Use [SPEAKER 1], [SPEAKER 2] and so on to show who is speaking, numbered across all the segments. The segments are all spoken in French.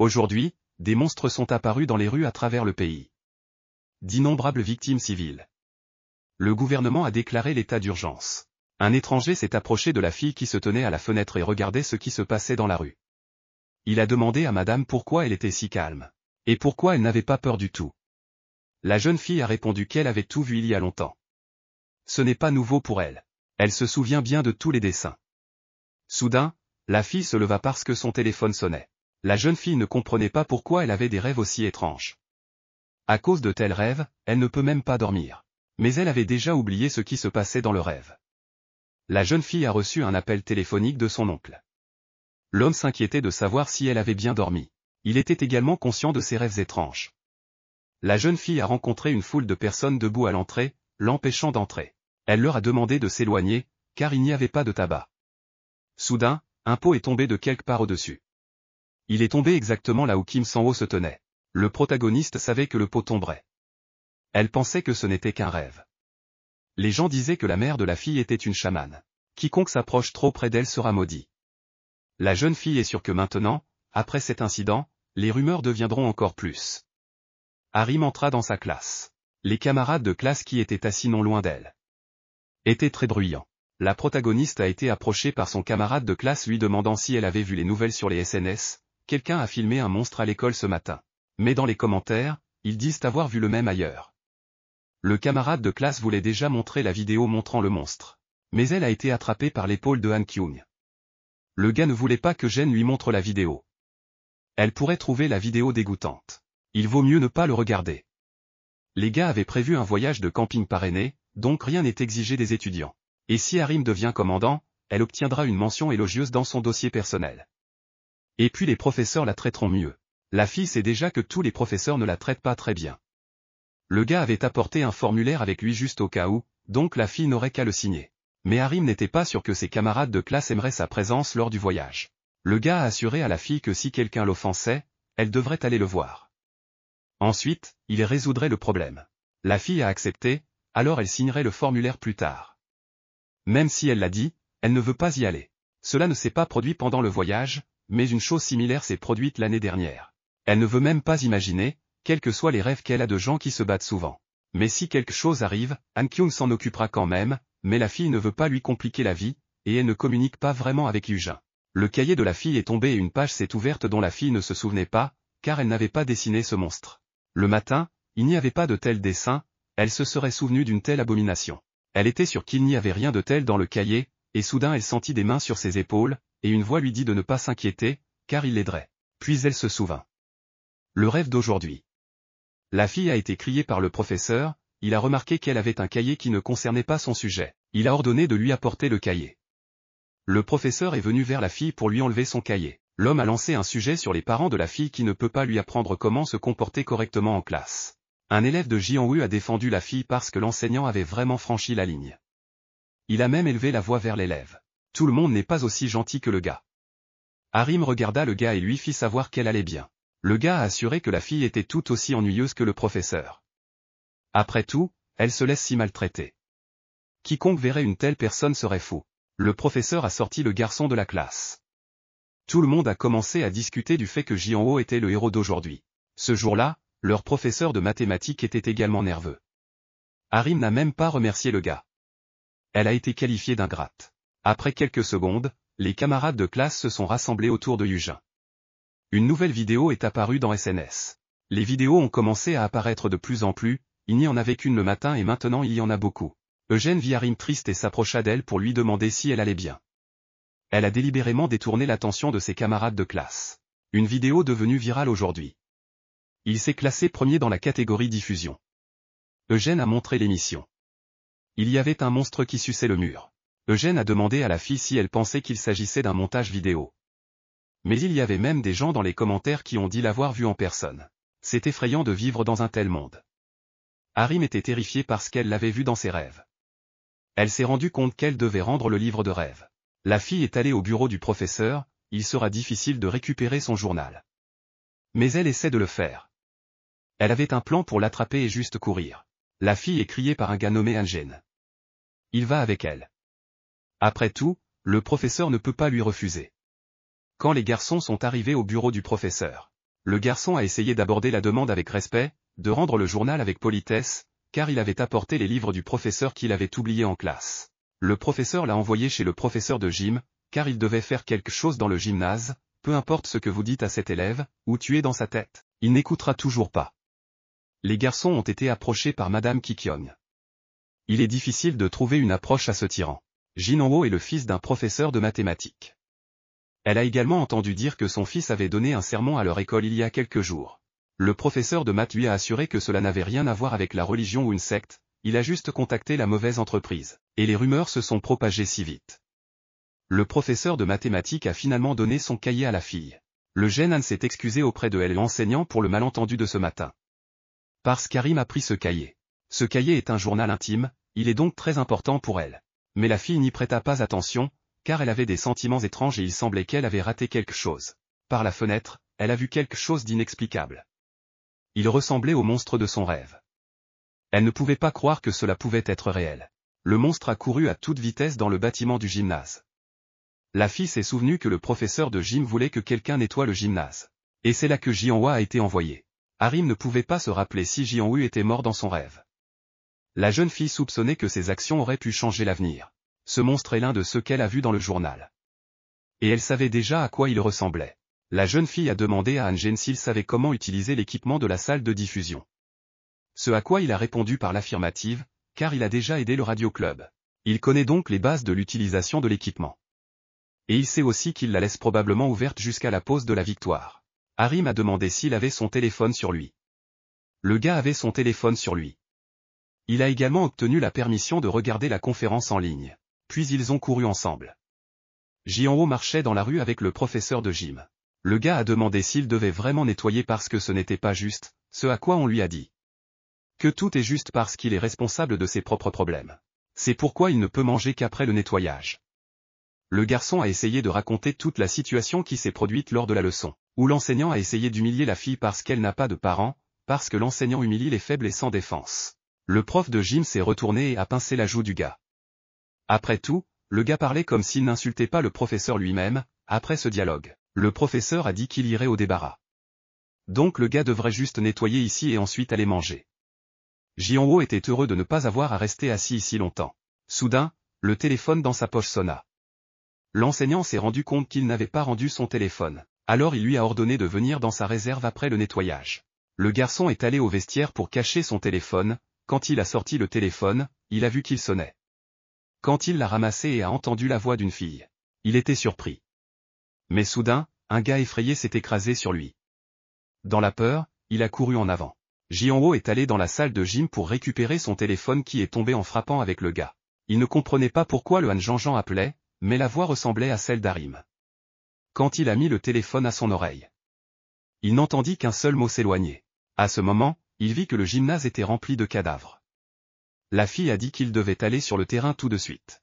[SPEAKER 1] Aujourd'hui, des monstres sont apparus dans les rues à travers le pays. D'innombrables victimes civiles. Le gouvernement a déclaré l'état d'urgence. Un étranger s'est approché de la fille qui se tenait à la fenêtre et regardait ce qui se passait dans la rue. Il a demandé à madame pourquoi elle était si calme. Et pourquoi elle n'avait pas peur du tout. La jeune fille a répondu qu'elle avait tout vu il y a longtemps. Ce n'est pas nouveau pour elle. Elle se souvient bien de tous les dessins. Soudain, la fille se leva parce que son téléphone sonnait la jeune fille ne comprenait pas pourquoi elle avait des rêves aussi étranges. À cause de tels rêves, elle ne peut même pas dormir. Mais elle avait déjà oublié ce qui se passait dans le rêve. La jeune fille a reçu un appel téléphonique de son oncle. L'homme s'inquiétait de savoir si elle avait bien dormi. Il était également conscient de ses rêves étranges. La jeune fille a rencontré une foule de personnes debout à l'entrée, l'empêchant d'entrer. Elle leur a demandé de s'éloigner, car il n'y avait pas de tabac. Soudain, un pot est tombé de quelque part au-dessus. Il est tombé exactement là où Kim Sang-ho se tenait. Le protagoniste savait que le pot tomberait. Elle pensait que ce n'était qu'un rêve. Les gens disaient que la mère de la fille était une chamane. Quiconque s'approche trop près d'elle sera maudit. La jeune fille est sûre que maintenant, après cet incident, les rumeurs deviendront encore plus. Harry entra dans sa classe. Les camarades de classe qui étaient assis non loin d'elle étaient très bruyants. La protagoniste a été approchée par son camarade de classe lui demandant si elle avait vu les nouvelles sur les SNS, quelqu'un a filmé un monstre à l'école ce matin. Mais dans les commentaires, ils disent avoir vu le même ailleurs. Le camarade de classe voulait déjà montrer la vidéo montrant le monstre. Mais elle a été attrapée par l'épaule de Han Kyung. Le gars ne voulait pas que Jen lui montre la vidéo. Elle pourrait trouver la vidéo dégoûtante. Il vaut mieux ne pas le regarder. Les gars avaient prévu un voyage de camping parrainé, donc rien n'est exigé des étudiants. Et si Harim devient commandant, elle obtiendra une mention élogieuse dans son dossier personnel. Et puis les professeurs la traiteront mieux. La fille sait déjà que tous les professeurs ne la traitent pas très bien. Le gars avait apporté un formulaire avec lui juste au cas où, donc la fille n'aurait qu'à le signer. Mais Harim n'était pas sûr que ses camarades de classe aimeraient sa présence lors du voyage. Le gars a assuré à la fille que si quelqu'un l'offensait, elle devrait aller le voir. Ensuite, il résoudrait le problème. La fille a accepté, alors elle signerait le formulaire plus tard. Même si elle l'a dit, elle ne veut pas y aller. Cela ne s'est pas produit pendant le voyage, mais une chose similaire s'est produite l'année dernière. Elle ne veut même pas imaginer, quels que soient les rêves qu'elle a de gens qui se battent souvent. Mais si quelque chose arrive, Han Kyung s'en occupera quand même, mais la fille ne veut pas lui compliquer la vie, et elle ne communique pas vraiment avec Yujin. Le cahier de la fille est tombé et une page s'est ouverte dont la fille ne se souvenait pas, car elle n'avait pas dessiné ce monstre. Le matin, il n'y avait pas de tel dessin, elle se serait souvenue d'une telle abomination. Elle était sûre qu'il n'y avait rien de tel dans le cahier, et soudain elle sentit des mains sur ses épaules, et une voix lui dit de ne pas s'inquiéter, car il l'aiderait. Puis elle se souvint. Le rêve d'aujourd'hui. La fille a été criée par le professeur, il a remarqué qu'elle avait un cahier qui ne concernait pas son sujet. Il a ordonné de lui apporter le cahier. Le professeur est venu vers la fille pour lui enlever son cahier. L'homme a lancé un sujet sur les parents de la fille qui ne peut pas lui apprendre comment se comporter correctement en classe. Un élève de Jianwu a défendu la fille parce que l'enseignant avait vraiment franchi la ligne. Il a même élevé la voix vers l'élève. Tout le monde n'est pas aussi gentil que le gars. Harim regarda le gars et lui fit savoir qu'elle allait bien. Le gars a assuré que la fille était tout aussi ennuyeuse que le professeur. Après tout, elle se laisse si maltraiter. Quiconque verrait une telle personne serait fou. Le professeur a sorti le garçon de la classe. Tout le monde a commencé à discuter du fait que Jianho était le héros d'aujourd'hui. Ce jour-là, leur professeur de mathématiques était également nerveux. Harim n'a même pas remercié le gars. Elle a été qualifiée d'ingrate. Après quelques secondes, les camarades de classe se sont rassemblés autour de Eugène. Une nouvelle vidéo est apparue dans SNS. Les vidéos ont commencé à apparaître de plus en plus, il n'y en avait qu'une le matin et maintenant il y en a beaucoup. Eugène Viarim triste et s'approcha d'elle pour lui demander si elle allait bien. Elle a délibérément détourné l'attention de ses camarades de classe. Une vidéo devenue virale aujourd'hui. Il s'est classé premier dans la catégorie diffusion. Eugène a montré l'émission. Il y avait un monstre qui suçait le mur. Eugène a demandé à la fille si elle pensait qu'il s'agissait d'un montage vidéo. Mais il y avait même des gens dans les commentaires qui ont dit l'avoir vu en personne. C'est effrayant de vivre dans un tel monde. Arim était terrifiée parce qu'elle l'avait vu dans ses rêves. Elle s'est rendue compte qu'elle devait rendre le livre de rêve. La fille est allée au bureau du professeur, il sera difficile de récupérer son journal. Mais elle essaie de le faire. Elle avait un plan pour l'attraper et juste courir. La fille est criée par un gars nommé Angène. Il va avec elle. Après tout, le professeur ne peut pas lui refuser. Quand les garçons sont arrivés au bureau du professeur, le garçon a essayé d'aborder la demande avec respect, de rendre le journal avec politesse, car il avait apporté les livres du professeur qu'il avait oubliés en classe. Le professeur l'a envoyé chez le professeur de gym, car il devait faire quelque chose dans le gymnase, peu importe ce que vous dites à cet élève, ou es dans sa tête, il n'écoutera toujours pas. Les garçons ont été approchés par Madame Kikion. Il est difficile de trouver une approche à ce tyran. Jin est le fils d'un professeur de mathématiques. Elle a également entendu dire que son fils avait donné un sermon à leur école il y a quelques jours. Le professeur de maths lui a assuré que cela n'avait rien à voir avec la religion ou une secte, il a juste contacté la mauvaise entreprise, et les rumeurs se sont propagées si vite. Le professeur de mathématiques a finalement donné son cahier à la fille. Le jeune Anne s'est excusé auprès de elle l'enseignant pour le malentendu de ce matin. Parce qu'Arim a pris ce cahier. Ce cahier est un journal intime, il est donc très important pour elle. Mais la fille n'y prêta pas attention, car elle avait des sentiments étranges et il semblait qu'elle avait raté quelque chose. Par la fenêtre, elle a vu quelque chose d'inexplicable. Il ressemblait au monstre de son rêve. Elle ne pouvait pas croire que cela pouvait être réel. Le monstre a couru à toute vitesse dans le bâtiment du gymnase. La fille s'est souvenue que le professeur de gym voulait que quelqu'un nettoie le gymnase. Et c'est là que Jianhua a été envoyé. Harim ne pouvait pas se rappeler si Jianhua était mort dans son rêve. La jeune fille soupçonnait que ses actions auraient pu changer l'avenir. Ce monstre est l'un de ceux qu'elle a vus dans le journal. Et elle savait déjà à quoi il ressemblait. La jeune fille a demandé à Angen s'il savait comment utiliser l'équipement de la salle de diffusion. Ce à quoi il a répondu par l'affirmative, car il a déjà aidé le Radio Club. Il connaît donc les bases de l'utilisation de l'équipement. Et il sait aussi qu'il la laisse probablement ouverte jusqu'à la pause de la victoire. Harry m'a demandé s'il avait son téléphone sur lui. Le gars avait son téléphone sur lui. Il a également obtenu la permission de regarder la conférence en ligne. Puis ils ont couru ensemble. Jianho marchait dans la rue avec le professeur de gym. Le gars a demandé s'il devait vraiment nettoyer parce que ce n'était pas juste, ce à quoi on lui a dit. Que tout est juste parce qu'il est responsable de ses propres problèmes. C'est pourquoi il ne peut manger qu'après le nettoyage. Le garçon a essayé de raconter toute la situation qui s'est produite lors de la leçon, où l'enseignant a essayé d'humilier la fille parce qu'elle n'a pas de parents, parce que l'enseignant humilie les faibles et sans défense. Le prof de gym s'est retourné et a pincé la joue du gars. Après tout, le gars parlait comme s'il n'insultait pas le professeur lui-même, après ce dialogue. Le professeur a dit qu'il irait au débarras. Donc le gars devrait juste nettoyer ici et ensuite aller manger. Jianwo était heureux de ne pas avoir à rester assis ici longtemps. Soudain, le téléphone dans sa poche sonna. L'enseignant s'est rendu compte qu'il n'avait pas rendu son téléphone, alors il lui a ordonné de venir dans sa réserve après le nettoyage. Le garçon est allé au vestiaire pour cacher son téléphone, quand il a sorti le téléphone, il a vu qu'il sonnait. Quand il l'a ramassé et a entendu la voix d'une fille, il était surpris. Mais soudain, un gars effrayé s'est écrasé sur lui. Dans la peur, il a couru en avant. Jianwo est allé dans la salle de gym pour récupérer son téléphone qui est tombé en frappant avec le gars. Il ne comprenait pas pourquoi le Han jean appelait, mais la voix ressemblait à celle d'Arim. Quand il a mis le téléphone à son oreille, il n'entendit qu'un seul mot s'éloigner. À ce moment, il vit que le gymnase était rempli de cadavres. La fille a dit qu'il devait aller sur le terrain tout de suite.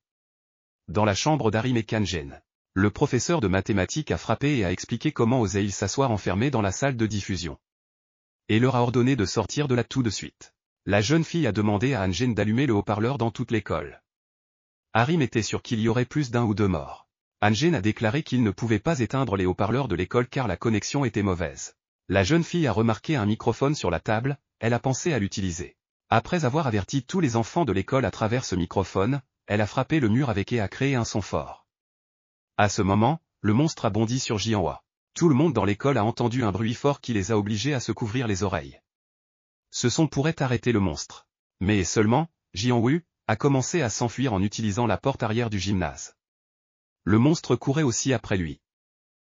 [SPEAKER 1] Dans la chambre d'Arim et Kanjen, le professeur de mathématiques a frappé et a expliqué comment osait il s'asseoir enfermé dans la salle de diffusion. Et leur a ordonné de sortir de là tout de suite. La jeune fille a demandé à Angen d'allumer le haut-parleur dans toute l'école. Arim était sûr qu'il y aurait plus d'un ou deux morts. Angen a déclaré qu'il ne pouvait pas éteindre les haut-parleurs de l'école car la connexion était mauvaise. La jeune fille a remarqué un microphone sur la table, elle a pensé à l'utiliser. Après avoir averti tous les enfants de l'école à travers ce microphone, elle a frappé le mur avec et a créé un son fort. À ce moment, le monstre a bondi sur Jianhua. Tout le monde dans l'école a entendu un bruit fort qui les a obligés à se couvrir les oreilles. Ce son pourrait arrêter le monstre. Mais seulement, Jianwu a commencé à s'enfuir en utilisant la porte arrière du gymnase. Le monstre courait aussi après lui.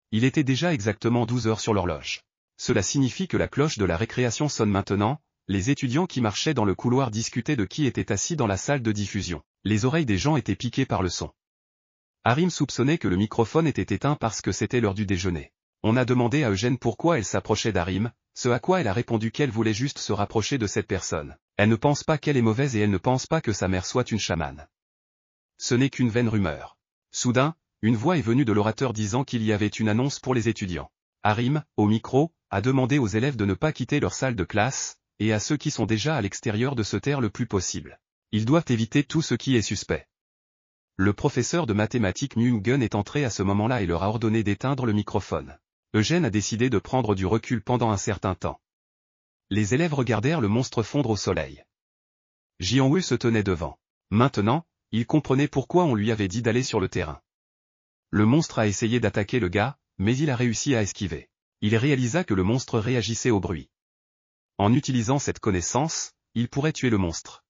[SPEAKER 1] Il était déjà exactement 12 heures sur l'horloge. Cela signifie que la cloche de la récréation sonne maintenant, les étudiants qui marchaient dans le couloir discutaient de qui était assis dans la salle de diffusion. Les oreilles des gens étaient piquées par le son. Arim soupçonnait que le microphone était éteint parce que c'était l'heure du déjeuner. On a demandé à Eugène pourquoi elle s'approchait d'Arim, ce à quoi elle a répondu qu'elle voulait juste se rapprocher de cette personne. Elle ne pense pas qu'elle est mauvaise et elle ne pense pas que sa mère soit une chamane. Ce n'est qu'une vaine rumeur. Soudain, une voix est venue de l'orateur disant qu'il y avait une annonce pour les étudiants. Arim, au micro, a demandé aux élèves de ne pas quitter leur salle de classe, et à ceux qui sont déjà à l'extérieur de se taire le plus possible. Ils doivent éviter tout ce qui est suspect. Le professeur de mathématiques Nguyen est entré à ce moment-là et leur a ordonné d'éteindre le microphone. Eugène a décidé de prendre du recul pendant un certain temps. Les élèves regardèrent le monstre fondre au soleil. Jianwu se tenait devant. Maintenant, il comprenait pourquoi on lui avait dit d'aller sur le terrain. Le monstre a essayé d'attaquer le gars, mais il a réussi à esquiver il réalisa que le monstre réagissait au bruit. En utilisant cette connaissance, il pourrait tuer le monstre.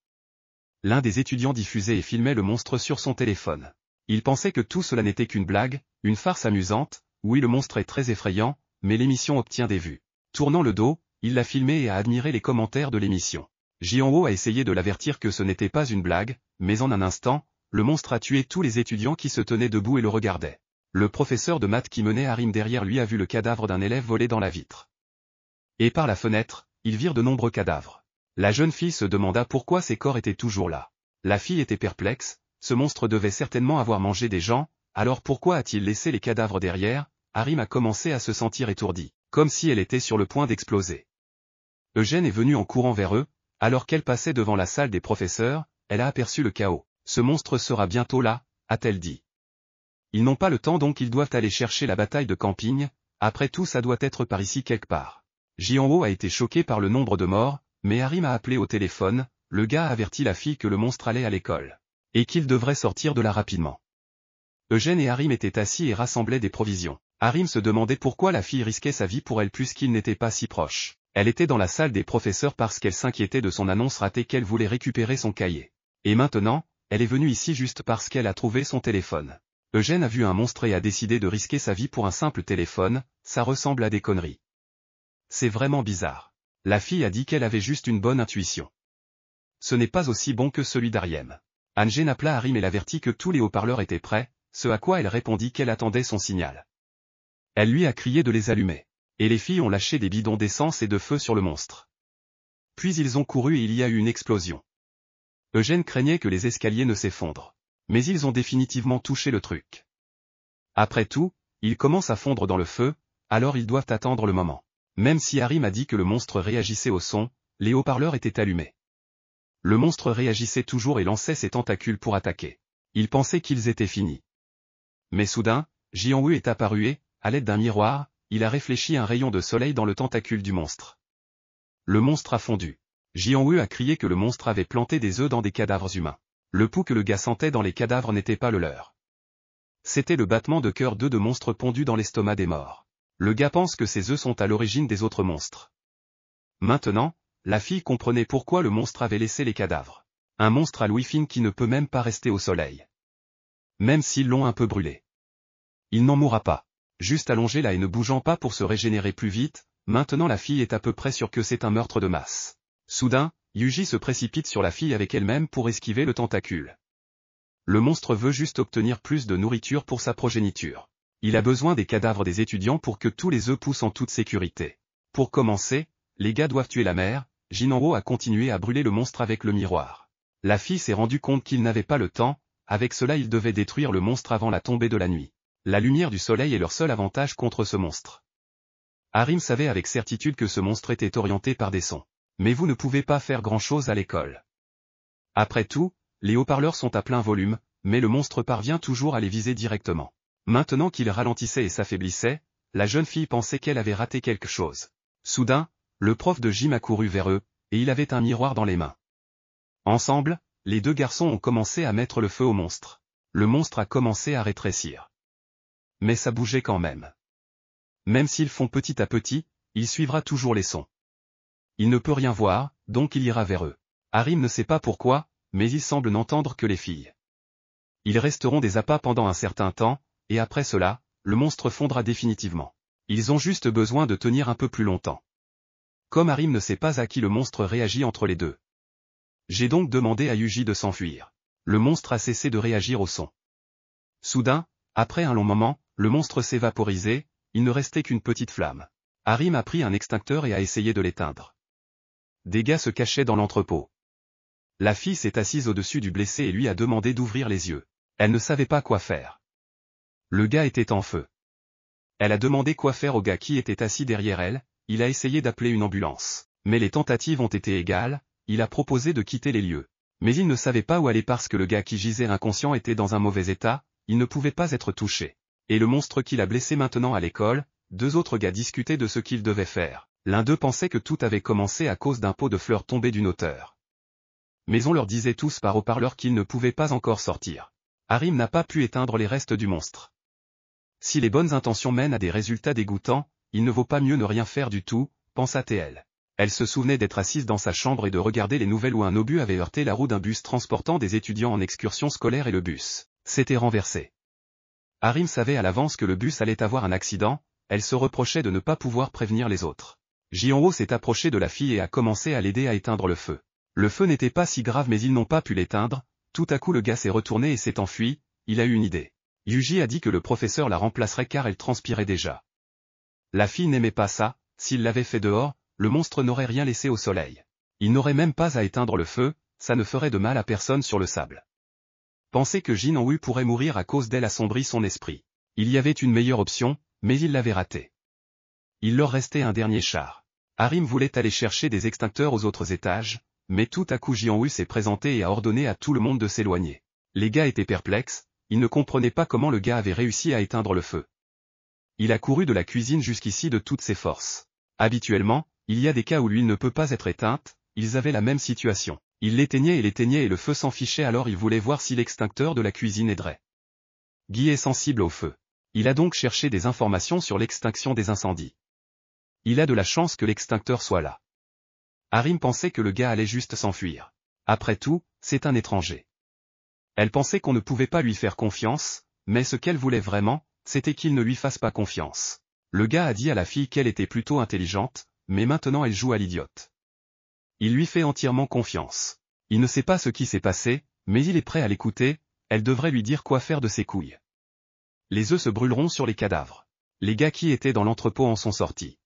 [SPEAKER 1] L'un des étudiants diffusait et filmait le monstre sur son téléphone. Il pensait que tout cela n'était qu'une blague, une farce amusante, oui le monstre est très effrayant, mais l'émission obtient des vues. Tournant le dos, il l'a filmé et a admiré les commentaires de l'émission. Jiong-ho a essayé de l'avertir que ce n'était pas une blague, mais en un instant, le monstre a tué tous les étudiants qui se tenaient debout et le regardaient. Le professeur de maths qui menait Harim derrière lui a vu le cadavre d'un élève voler dans la vitre. Et par la fenêtre, ils virent de nombreux cadavres. La jeune fille se demanda pourquoi ces corps étaient toujours là. La fille était perplexe, ce monstre devait certainement avoir mangé des gens, alors pourquoi a-t-il laissé les cadavres derrière Harim a commencé à se sentir étourdi, comme si elle était sur le point d'exploser. Eugène est venu en courant vers eux, alors qu'elle passait devant la salle des professeurs, elle a aperçu le chaos. Ce monstre sera bientôt là, a-t-elle dit. Ils n'ont pas le temps donc ils doivent aller chercher la bataille de Camping, après tout ça doit être par ici quelque part. Jianho a été choqué par le nombre de morts, mais Harim a appelé au téléphone, le gars a averti la fille que le monstre allait à l'école. Et qu'il devrait sortir de là rapidement. Eugène et Harim étaient assis et rassemblaient des provisions. Harim se demandait pourquoi la fille risquait sa vie pour elle puisqu'il n'était pas si proche. Elle était dans la salle des professeurs parce qu'elle s'inquiétait de son annonce ratée qu'elle voulait récupérer son cahier. Et maintenant, elle est venue ici juste parce qu'elle a trouvé son téléphone. Eugène a vu un monstre et a décidé de risquer sa vie pour un simple téléphone, ça ressemble à des conneries. C'est vraiment bizarre. La fille a dit qu'elle avait juste une bonne intuition. Ce n'est pas aussi bon que celui d'Ariem. Angène appela Harim et l'avertit que tous les haut-parleurs étaient prêts, ce à quoi elle répondit qu'elle attendait son signal. Elle lui a crié de les allumer. Et les filles ont lâché des bidons d'essence et de feu sur le monstre. Puis ils ont couru et il y a eu une explosion. Eugène craignait que les escaliers ne s'effondrent. Mais ils ont définitivement touché le truc. Après tout, ils commencent à fondre dans le feu, alors ils doivent attendre le moment. Même si Harry m'a dit que le monstre réagissait au son, les haut-parleurs étaient allumés. Le monstre réagissait toujours et lançait ses tentacules pour attaquer. Il pensait qu'ils étaient finis. Mais soudain, Jianwu est apparu et, à l'aide d'un miroir, il a réfléchi un rayon de soleil dans le tentacule du monstre. Le monstre a fondu. Jianwu a crié que le monstre avait planté des œufs dans des cadavres humains. Le pouls que le gars sentait dans les cadavres n'était pas le leur. C'était le battement de cœur d'œufs de monstres pondus dans l'estomac des morts. Le gars pense que ces œufs sont à l'origine des autres monstres. Maintenant, la fille comprenait pourquoi le monstre avait laissé les cadavres. Un monstre à Louis Fine qui ne peut même pas rester au soleil. Même s'ils l'ont un peu brûlé. Il n'en mourra pas. Juste allongé là et ne bougeant pas pour se régénérer plus vite, maintenant la fille est à peu près sûre que c'est un meurtre de masse. Soudain, Yuji se précipite sur la fille avec elle-même pour esquiver le tentacule. Le monstre veut juste obtenir plus de nourriture pour sa progéniture. Il a besoin des cadavres des étudiants pour que tous les œufs poussent en toute sécurité. Pour commencer, les gars doivent tuer la mère, Jinro a continué à brûler le monstre avec le miroir. La fille s'est rendue compte qu'il n'avait pas le temps, avec cela il devait détruire le monstre avant la tombée de la nuit. La lumière du soleil est leur seul avantage contre ce monstre. Harim savait avec certitude que ce monstre était orienté par des sons. Mais vous ne pouvez pas faire grand-chose à l'école. Après tout, les haut-parleurs sont à plein volume, mais le monstre parvient toujours à les viser directement. Maintenant qu'il ralentissait et s'affaiblissait, la jeune fille pensait qu'elle avait raté quelque chose. Soudain, le prof de gym a couru vers eux, et il avait un miroir dans les mains. Ensemble, les deux garçons ont commencé à mettre le feu au monstre. Le monstre a commencé à rétrécir. Mais ça bougeait quand même. Même s'ils font petit à petit, il suivra toujours les sons. Il ne peut rien voir, donc il ira vers eux. Harim ne sait pas pourquoi, mais il semble n'entendre que les filles. Ils resteront des appâts pendant un certain temps, et après cela, le monstre fondra définitivement. Ils ont juste besoin de tenir un peu plus longtemps. Comme Harim ne sait pas à qui le monstre réagit entre les deux. J'ai donc demandé à Yuji de s'enfuir. Le monstre a cessé de réagir au son. Soudain, après un long moment, le monstre vaporisé, il ne restait qu'une petite flamme. Harim a pris un extincteur et a essayé de l'éteindre. Des gars se cachaient dans l'entrepôt. La fille s'est assise au-dessus du blessé et lui a demandé d'ouvrir les yeux. Elle ne savait pas quoi faire. Le gars était en feu. Elle a demandé quoi faire au gars qui était assis derrière elle, il a essayé d'appeler une ambulance. Mais les tentatives ont été égales, il a proposé de quitter les lieux. Mais il ne savait pas où aller parce que le gars qui gisait inconscient était dans un mauvais état, il ne pouvait pas être touché. Et le monstre qui l'a blessé maintenant à l'école, deux autres gars discutaient de ce qu'ils devaient faire. L'un d'eux pensait que tout avait commencé à cause d'un pot de fleurs tombé d'une hauteur. Mais on leur disait tous par haut-parleur qu'ils ne pouvaient pas encore sortir. Arim n'a pas pu éteindre les restes du monstre. Si les bonnes intentions mènent à des résultats dégoûtants, il ne vaut pas mieux ne rien faire du tout, pensa-t-elle. Elle se souvenait d'être assise dans sa chambre et de regarder les nouvelles où un obus avait heurté la roue d'un bus transportant des étudiants en excursion scolaire et le bus s'était renversé. Arim savait à l'avance que le bus allait avoir un accident, elle se reprochait de ne pas pouvoir prévenir les autres. Jianwo s'est approché de la fille et a commencé à l'aider à éteindre le feu. Le feu n'était pas si grave mais ils n'ont pas pu l'éteindre, tout à coup le gars s'est retourné et s'est enfui, il a eu une idée. Yuji a dit que le professeur la remplacerait car elle transpirait déjà. La fille n'aimait pas ça, s'il l'avait fait dehors, le monstre n'aurait rien laissé au soleil. Il n'aurait même pas à éteindre le feu, ça ne ferait de mal à personne sur le sable. Penser que Jin pourrait mourir à cause d'elle assombrit son esprit. Il y avait une meilleure option, mais il l'avait ratée. Il leur restait un dernier char. Harim voulait aller chercher des extincteurs aux autres étages, mais tout à coup Jianhu s'est présenté et a ordonné à tout le monde de s'éloigner. Les gars étaient perplexes, ils ne comprenaient pas comment le gars avait réussi à éteindre le feu. Il a couru de la cuisine jusqu'ici de toutes ses forces. Habituellement, il y a des cas où l'huile ne peut pas être éteinte, ils avaient la même situation. Il l'éteignait et l'éteignait et le feu s'en fichait alors il voulait voir si l'extincteur de la cuisine aiderait. Guy est sensible au feu. Il a donc cherché des informations sur l'extinction des incendies. Il a de la chance que l'extincteur soit là. Arim pensait que le gars allait juste s'enfuir. Après tout, c'est un étranger. Elle pensait qu'on ne pouvait pas lui faire confiance, mais ce qu'elle voulait vraiment, c'était qu'il ne lui fasse pas confiance. Le gars a dit à la fille qu'elle était plutôt intelligente, mais maintenant elle joue à l'idiote. Il lui fait entièrement confiance. Il ne sait pas ce qui s'est passé, mais il est prêt à l'écouter, elle devrait lui dire quoi faire de ses couilles. Les œufs se brûleront sur les cadavres. Les gars qui étaient dans l'entrepôt en sont sortis.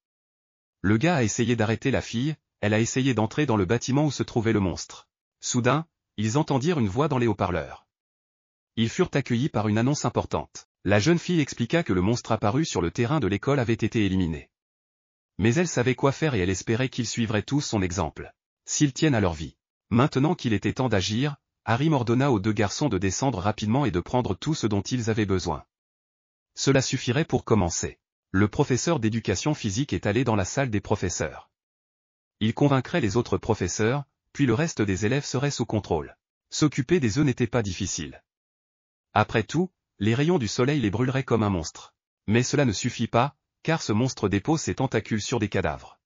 [SPEAKER 1] Le gars a essayé d'arrêter la fille, elle a essayé d'entrer dans le bâtiment où se trouvait le monstre. Soudain, ils entendirent une voix dans les haut-parleurs. Ils furent accueillis par une annonce importante. La jeune fille expliqua que le monstre apparu sur le terrain de l'école avait été éliminé. Mais elle savait quoi faire et elle espérait qu'ils suivraient tous son exemple. S'ils tiennent à leur vie. Maintenant qu'il était temps d'agir, Harry ordonna aux deux garçons de descendre rapidement et de prendre tout ce dont ils avaient besoin. Cela suffirait pour commencer. Le professeur d'éducation physique est allé dans la salle des professeurs. Il convaincrait les autres professeurs, puis le reste des élèves serait sous contrôle. S'occuper des œufs n'était pas difficile. Après tout, les rayons du soleil les brûleraient comme un monstre. Mais cela ne suffit pas, car ce monstre dépose ses tentacules sur des cadavres.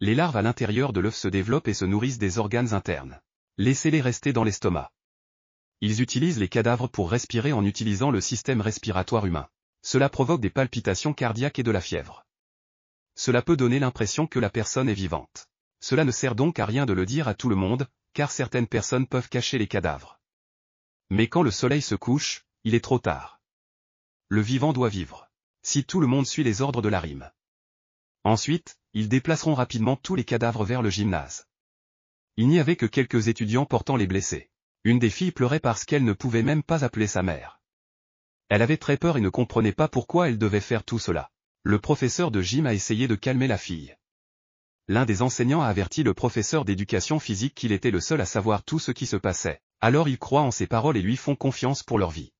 [SPEAKER 1] Les larves à l'intérieur de l'œuf se développent et se nourrissent des organes internes. Laissez-les rester dans l'estomac. Ils utilisent les cadavres pour respirer en utilisant le système respiratoire humain. Cela provoque des palpitations cardiaques et de la fièvre. Cela peut donner l'impression que la personne est vivante. Cela ne sert donc à rien de le dire à tout le monde, car certaines personnes peuvent cacher les cadavres. Mais quand le soleil se couche, il est trop tard. Le vivant doit vivre. Si tout le monde suit les ordres de la rime. Ensuite, ils déplaceront rapidement tous les cadavres vers le gymnase. Il n'y avait que quelques étudiants portant les blessés. Une des filles pleurait parce qu'elle ne pouvait même pas appeler sa mère. Elle avait très peur et ne comprenait pas pourquoi elle devait faire tout cela. Le professeur de gym a essayé de calmer la fille. L'un des enseignants a averti le professeur d'éducation physique qu'il était le seul à savoir tout ce qui se passait, alors il croit en ses paroles et lui font confiance pour leur vie.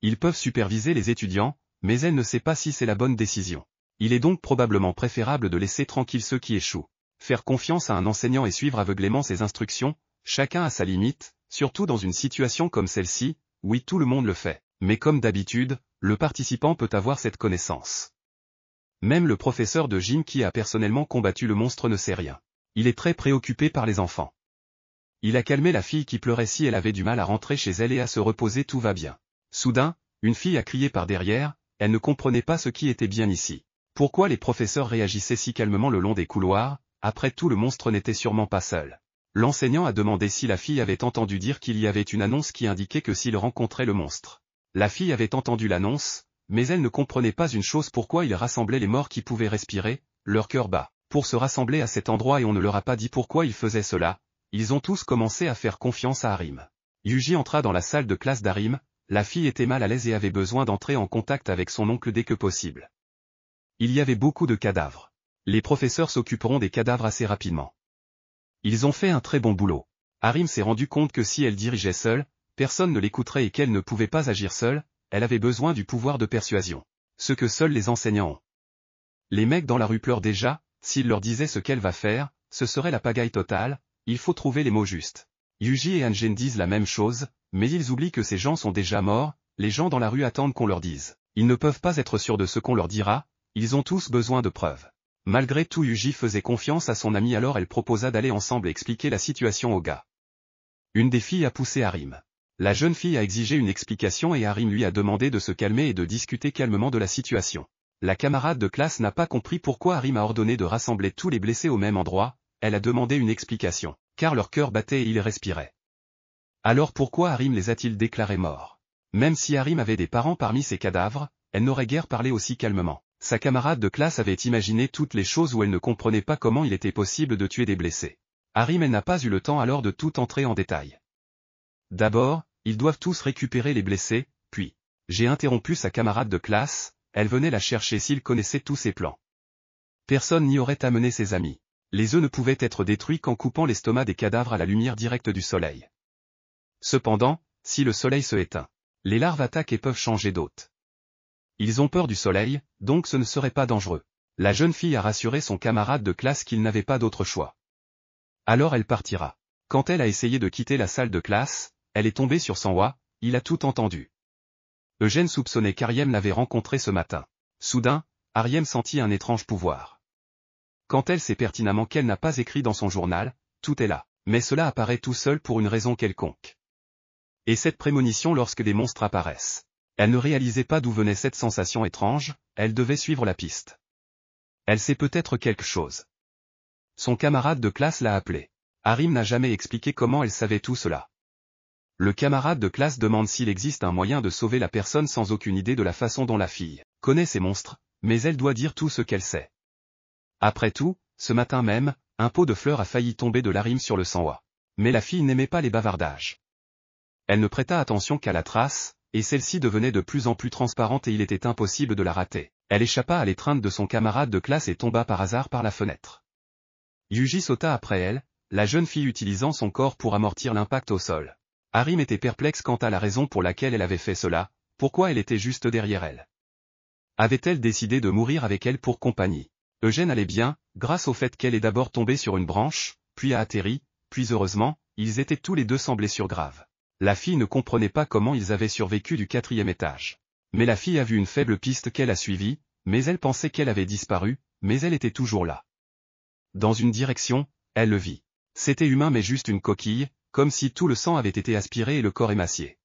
[SPEAKER 1] Ils peuvent superviser les étudiants, mais elle ne sait pas si c'est la bonne décision. Il est donc probablement préférable de laisser tranquille ceux qui échouent. Faire confiance à un enseignant et suivre aveuglément ses instructions, chacun à sa limite, surtout dans une situation comme celle-ci, oui tout le monde le fait. Mais comme d'habitude, le participant peut avoir cette connaissance. Même le professeur de gym qui a personnellement combattu le monstre ne sait rien. Il est très préoccupé par les enfants. Il a calmé la fille qui pleurait si elle avait du mal à rentrer chez elle et à se reposer tout va bien. Soudain, une fille a crié par derrière, elle ne comprenait pas ce qui était bien ici. Pourquoi les professeurs réagissaient si calmement le long des couloirs, après tout le monstre n'était sûrement pas seul. L'enseignant a demandé si la fille avait entendu dire qu'il y avait une annonce qui indiquait que s'il rencontrait le monstre, la fille avait entendu l'annonce, mais elle ne comprenait pas une chose pourquoi ils rassemblaient les morts qui pouvaient respirer, leur cœur bas, pour se rassembler à cet endroit et on ne leur a pas dit pourquoi ils faisaient cela, ils ont tous commencé à faire confiance à Arim. Yuji entra dans la salle de classe d'Arim, la fille était mal à l'aise et avait besoin d'entrer en contact avec son oncle dès que possible. Il y avait beaucoup de cadavres. Les professeurs s'occuperont des cadavres assez rapidement. Ils ont fait un très bon boulot. Arim s'est rendu compte que si elle dirigeait seule, personne ne l'écouterait et qu'elle ne pouvait pas agir seule, elle avait besoin du pouvoir de persuasion. Ce que seuls les enseignants ont. Les mecs dans la rue pleurent déjà, s'ils leur disaient ce qu'elle va faire, ce serait la pagaille totale, il faut trouver les mots justes. Yuji et Anjin disent la même chose, mais ils oublient que ces gens sont déjà morts, les gens dans la rue attendent qu'on leur dise. Ils ne peuvent pas être sûrs de ce qu'on leur dira, ils ont tous besoin de preuves. Malgré tout Yuji faisait confiance à son amie alors elle proposa d'aller ensemble expliquer la situation aux gars. Une des filles a poussé Arim. La jeune fille a exigé une explication et Harim lui a demandé de se calmer et de discuter calmement de la situation. La camarade de classe n'a pas compris pourquoi Harim a ordonné de rassembler tous les blessés au même endroit, elle a demandé une explication, car leur cœur battait et ils respiraient. Alors pourquoi Harim les a-t-il déclarés morts Même si Harim avait des parents parmi ses cadavres, elle n'aurait guère parlé aussi calmement. Sa camarade de classe avait imaginé toutes les choses où elle ne comprenait pas comment il était possible de tuer des blessés. Harim n'a pas eu le temps alors de tout entrer en détail. D'abord, ils doivent tous récupérer les blessés, puis. J'ai interrompu sa camarade de classe, elle venait la chercher s'il connaissait tous ses plans. Personne n'y aurait amené ses amis. Les œufs ne pouvaient être détruits qu'en coupant l'estomac des cadavres à la lumière directe du soleil. Cependant, si le soleil se éteint, les larves attaquent et peuvent changer d'hôte. Ils ont peur du soleil, donc ce ne serait pas dangereux. La jeune fille a rassuré son camarade de classe qu'il n'avait pas d'autre choix. Alors elle partira. Quand elle a essayé de quitter la salle de classe, elle est tombée sur son Sanwa, il a tout entendu. Eugène soupçonnait qu'Ariem l'avait rencontrée ce matin. Soudain, Ariem sentit un étrange pouvoir. Quand elle sait pertinemment qu'elle n'a pas écrit dans son journal, tout est là, mais cela apparaît tout seul pour une raison quelconque. Et cette prémonition lorsque des monstres apparaissent. Elle ne réalisait pas d'où venait cette sensation étrange, elle devait suivre la piste. Elle sait peut-être quelque chose. Son camarade de classe l'a appelée. Arim n'a jamais expliqué comment elle savait tout cela. Le camarade de classe demande s'il existe un moyen de sauver la personne sans aucune idée de la façon dont la fille connaît ces monstres, mais elle doit dire tout ce qu'elle sait. Après tout, ce matin même, un pot de fleurs a failli tomber de la rime sur le sang Mais la fille n'aimait pas les bavardages. Elle ne prêta attention qu'à la trace, et celle-ci devenait de plus en plus transparente et il était impossible de la rater. Elle échappa à l'étreinte de son camarade de classe et tomba par hasard par la fenêtre. Yuji sauta après elle, la jeune fille utilisant son corps pour amortir l'impact au sol. Arim était perplexe quant à la raison pour laquelle elle avait fait cela, pourquoi elle était juste derrière elle. Avait-elle décidé de mourir avec elle pour compagnie Eugène allait bien, grâce au fait qu'elle est d'abord tombée sur une branche, puis a atterri, puis heureusement, ils étaient tous les deux sans blessure grave. La fille ne comprenait pas comment ils avaient survécu du quatrième étage. Mais la fille a vu une faible piste qu'elle a suivie, mais elle pensait qu'elle avait disparu, mais elle était toujours là. Dans une direction, elle le vit. C'était humain mais juste une coquille, comme si tout le sang avait été aspiré et le corps émacié.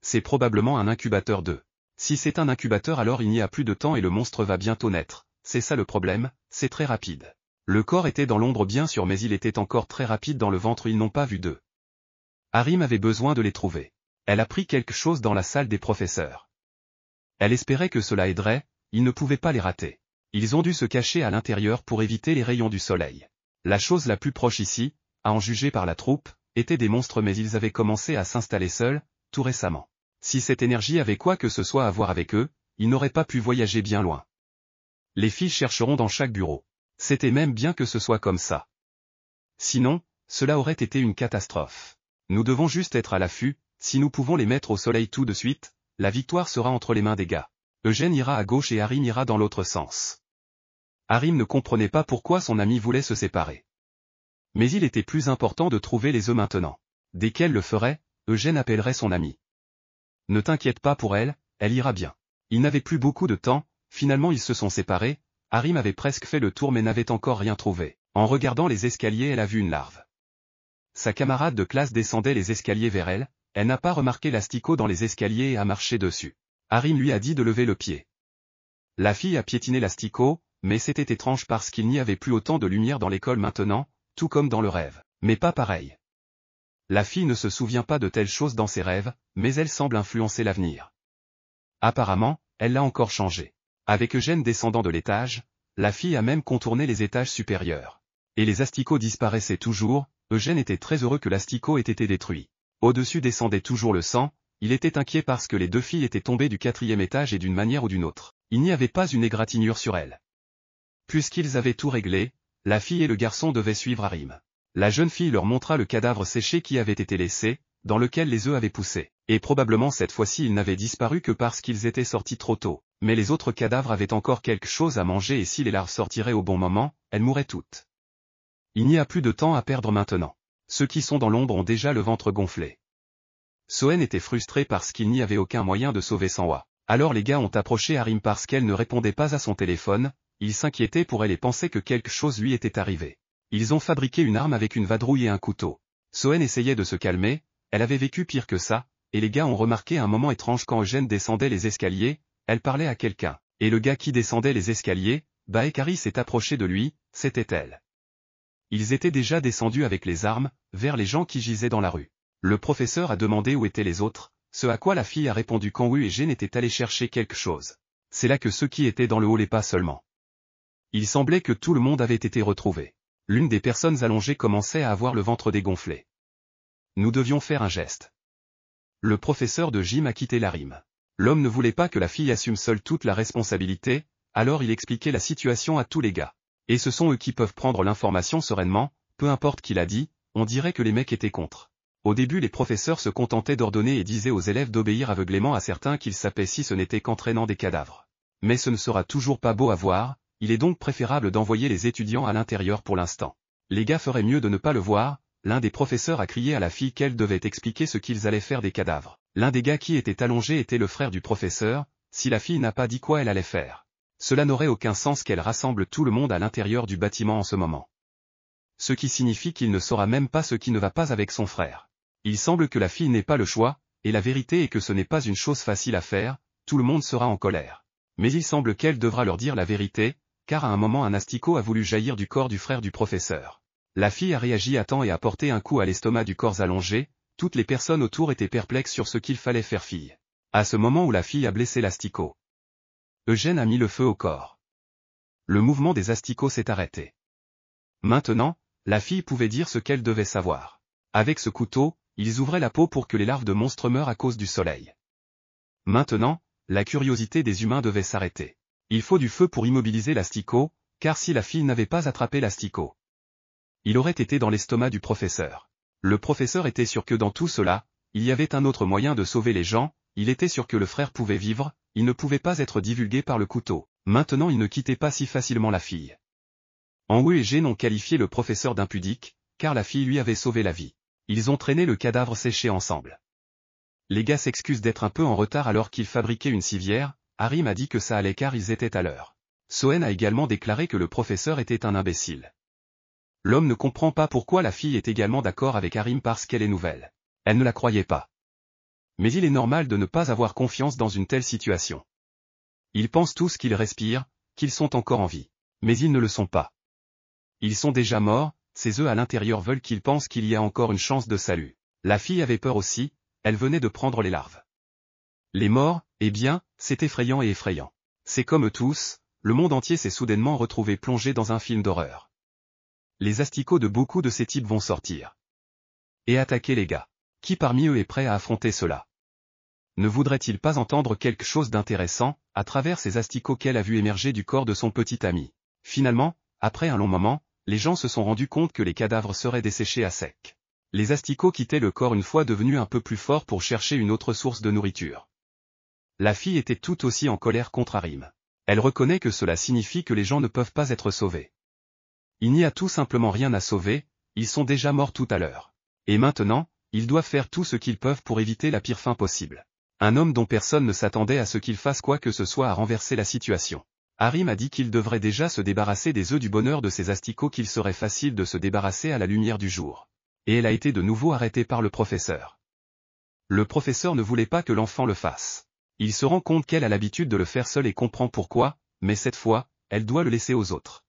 [SPEAKER 1] C'est probablement un incubateur 2. Si c'est un incubateur alors il n'y a plus de temps et le monstre va bientôt naître, c'est ça le problème, c'est très rapide. Le corps était dans l'ombre bien sûr mais il était encore très rapide dans le ventre ils n'ont pas vu d'eux. Arim avait besoin de les trouver. Elle a pris quelque chose dans la salle des professeurs. Elle espérait que cela aiderait, ils ne pouvaient pas les rater. Ils ont dû se cacher à l'intérieur pour éviter les rayons du soleil. La chose la plus proche ici, à en juger par la troupe, étaient des monstres mais ils avaient commencé à s'installer seuls, tout récemment. Si cette énergie avait quoi que ce soit à voir avec eux, ils n'auraient pas pu voyager bien loin. Les filles chercheront dans chaque bureau. C'était même bien que ce soit comme ça. Sinon, cela aurait été une catastrophe. Nous devons juste être à l'affût, si nous pouvons les mettre au soleil tout de suite, la victoire sera entre les mains des gars. Eugène ira à gauche et Harim ira dans l'autre sens. Harim ne comprenait pas pourquoi son ami voulait se séparer. Mais il était plus important de trouver les œufs maintenant. Dès qu'elle le ferait, Eugène appellerait son ami. Ne t'inquiète pas pour elle, elle ira bien. Il n'avait plus beaucoup de temps, finalement ils se sont séparés, Arim avait presque fait le tour mais n'avait encore rien trouvé. En regardant les escaliers elle a vu une larve. Sa camarade de classe descendait les escaliers vers elle, elle n'a pas remarqué l'asticot dans les escaliers et a marché dessus. Arim lui a dit de lever le pied. La fille a piétiné l'asticot, mais c'était étrange parce qu'il n'y avait plus autant de lumière dans l'école maintenant, tout comme dans le rêve, mais pas pareil. La fille ne se souvient pas de telles choses dans ses rêves, mais elle semble influencer l'avenir. Apparemment, elle l'a encore changé. Avec Eugène descendant de l'étage, la fille a même contourné les étages supérieurs. Et les asticots disparaissaient toujours, Eugène était très heureux que l'asticot ait été détruit. Au-dessus descendait toujours le sang, il était inquiet parce que les deux filles étaient tombées du quatrième étage et d'une manière ou d'une autre. Il n'y avait pas une égratignure sur elles. Puisqu'ils avaient tout réglé, la fille et le garçon devaient suivre Arim. La jeune fille leur montra le cadavre séché qui avait été laissé, dans lequel les œufs avaient poussé. Et probablement cette fois-ci ils n'avaient disparu que parce qu'ils étaient sortis trop tôt. Mais les autres cadavres avaient encore quelque chose à manger et si les larves sortiraient au bon moment, elles mourraient toutes. Il n'y a plus de temps à perdre maintenant. Ceux qui sont dans l'ombre ont déjà le ventre gonflé. Soen était frustré parce qu'il n'y avait aucun moyen de sauver Sanwa. Alors les gars ont approché Arim parce qu'elle ne répondait pas à son téléphone, ils s'inquiétaient pour elle et pensaient que quelque chose lui était arrivé. Ils ont fabriqué une arme avec une vadrouille et un couteau. Soen essayait de se calmer, elle avait vécu pire que ça, et les gars ont remarqué un moment étrange quand Eugène descendait les escaliers, elle parlait à quelqu'un. Et le gars qui descendait les escaliers, Baekari s'est approché de lui, c'était elle. Ils étaient déjà descendus avec les armes, vers les gens qui gisaient dans la rue. Le professeur a demandé où étaient les autres, ce à quoi la fille a répondu Wu et Gene étaient allés chercher quelque chose. C'est là que ceux qui étaient dans le haut les pas seulement. Il semblait que tout le monde avait été retrouvé. L'une des personnes allongées commençait à avoir le ventre dégonflé. Nous devions faire un geste. Le professeur de gym a quitté la rime. L'homme ne voulait pas que la fille assume seule toute la responsabilité, alors il expliquait la situation à tous les gars. Et ce sont eux qui peuvent prendre l'information sereinement, peu importe qui l'a dit, on dirait que les mecs étaient contre. Au début les professeurs se contentaient d'ordonner et disaient aux élèves d'obéir aveuglément à certains qu'ils sapaient si ce n'était qu'entraînant des cadavres. Mais ce ne sera toujours pas beau à voir, il est donc préférable d'envoyer les étudiants à l'intérieur pour l'instant. Les gars feraient mieux de ne pas le voir, l'un des professeurs a crié à la fille qu'elle devait expliquer ce qu'ils allaient faire des cadavres. L'un des gars qui était allongé était le frère du professeur, si la fille n'a pas dit quoi elle allait faire. Cela n'aurait aucun sens qu'elle rassemble tout le monde à l'intérieur du bâtiment en ce moment. Ce qui signifie qu'il ne saura même pas ce qui ne va pas avec son frère. Il semble que la fille n'ait pas le choix, et la vérité est que ce n'est pas une chose facile à faire, tout le monde sera en colère. Mais il semble qu'elle devra leur dire la vérité, car à un moment un asticot a voulu jaillir du corps du frère du professeur. La fille a réagi à temps et a porté un coup à l'estomac du corps allongé, toutes les personnes autour étaient perplexes sur ce qu'il fallait faire fille. À ce moment où la fille a blessé l'asticot. Eugène a mis le feu au corps. Le mouvement des asticots s'est arrêté. Maintenant, la fille pouvait dire ce qu'elle devait savoir. Avec ce couteau, ils ouvraient la peau pour que les larves de monstres meurent à cause du soleil. Maintenant, la curiosité des humains devait s'arrêter. Il faut du feu pour immobiliser l'asticot, car si la fille n'avait pas attrapé l'asticot, il aurait été dans l'estomac du professeur. Le professeur était sûr que dans tout cela, il y avait un autre moyen de sauver les gens, il était sûr que le frère pouvait vivre, il ne pouvait pas être divulgué par le couteau. Maintenant il ne quittait pas si facilement la fille. En et G n'ont qualifié le professeur d'impudique, car la fille lui avait sauvé la vie. Ils ont traîné le cadavre séché ensemble. Les gars s'excusent d'être un peu en retard alors qu'ils fabriquaient une civière, Harim a dit que ça allait car ils étaient à l'heure. Sohen a également déclaré que le professeur était un imbécile. L'homme ne comprend pas pourquoi la fille est également d'accord avec Harim parce qu'elle est nouvelle. Elle ne la croyait pas. Mais il est normal de ne pas avoir confiance dans une telle situation. Ils pensent tous qu'ils respirent, qu'ils sont encore en vie. Mais ils ne le sont pas. Ils sont déjà morts, ces œufs à l'intérieur veulent qu'ils pensent qu'il y a encore une chance de salut. La fille avait peur aussi, elle venait de prendre les larves. Les morts, eh bien, c'est effrayant et effrayant. C'est comme tous, le monde entier s'est soudainement retrouvé plongé dans un film d'horreur. Les asticots de beaucoup de ces types vont sortir. Et attaquer les gars. Qui parmi eux est prêt à affronter cela Ne voudrait-il pas entendre quelque chose d'intéressant, à travers ces asticots qu'elle a vu émerger du corps de son petit ami Finalement, après un long moment, les gens se sont rendus compte que les cadavres seraient desséchés à sec. Les asticots quittaient le corps une fois devenus un peu plus forts pour chercher une autre source de nourriture. La fille était tout aussi en colère contre Arim. Elle reconnaît que cela signifie que les gens ne peuvent pas être sauvés. Il n'y a tout simplement rien à sauver, ils sont déjà morts tout à l'heure. Et maintenant, ils doivent faire tout ce qu'ils peuvent pour éviter la pire fin possible. Un homme dont personne ne s'attendait à ce qu'il fasse quoi que ce soit à renverser la situation. Arim a dit qu'il devrait déjà se débarrasser des œufs du bonheur de ses asticots qu'il serait facile de se débarrasser à la lumière du jour. Et elle a été de nouveau arrêtée par le professeur. Le professeur ne voulait pas que l'enfant le fasse. Il se rend compte qu'elle a l'habitude de le faire seule et comprend pourquoi, mais cette fois, elle doit le laisser aux autres.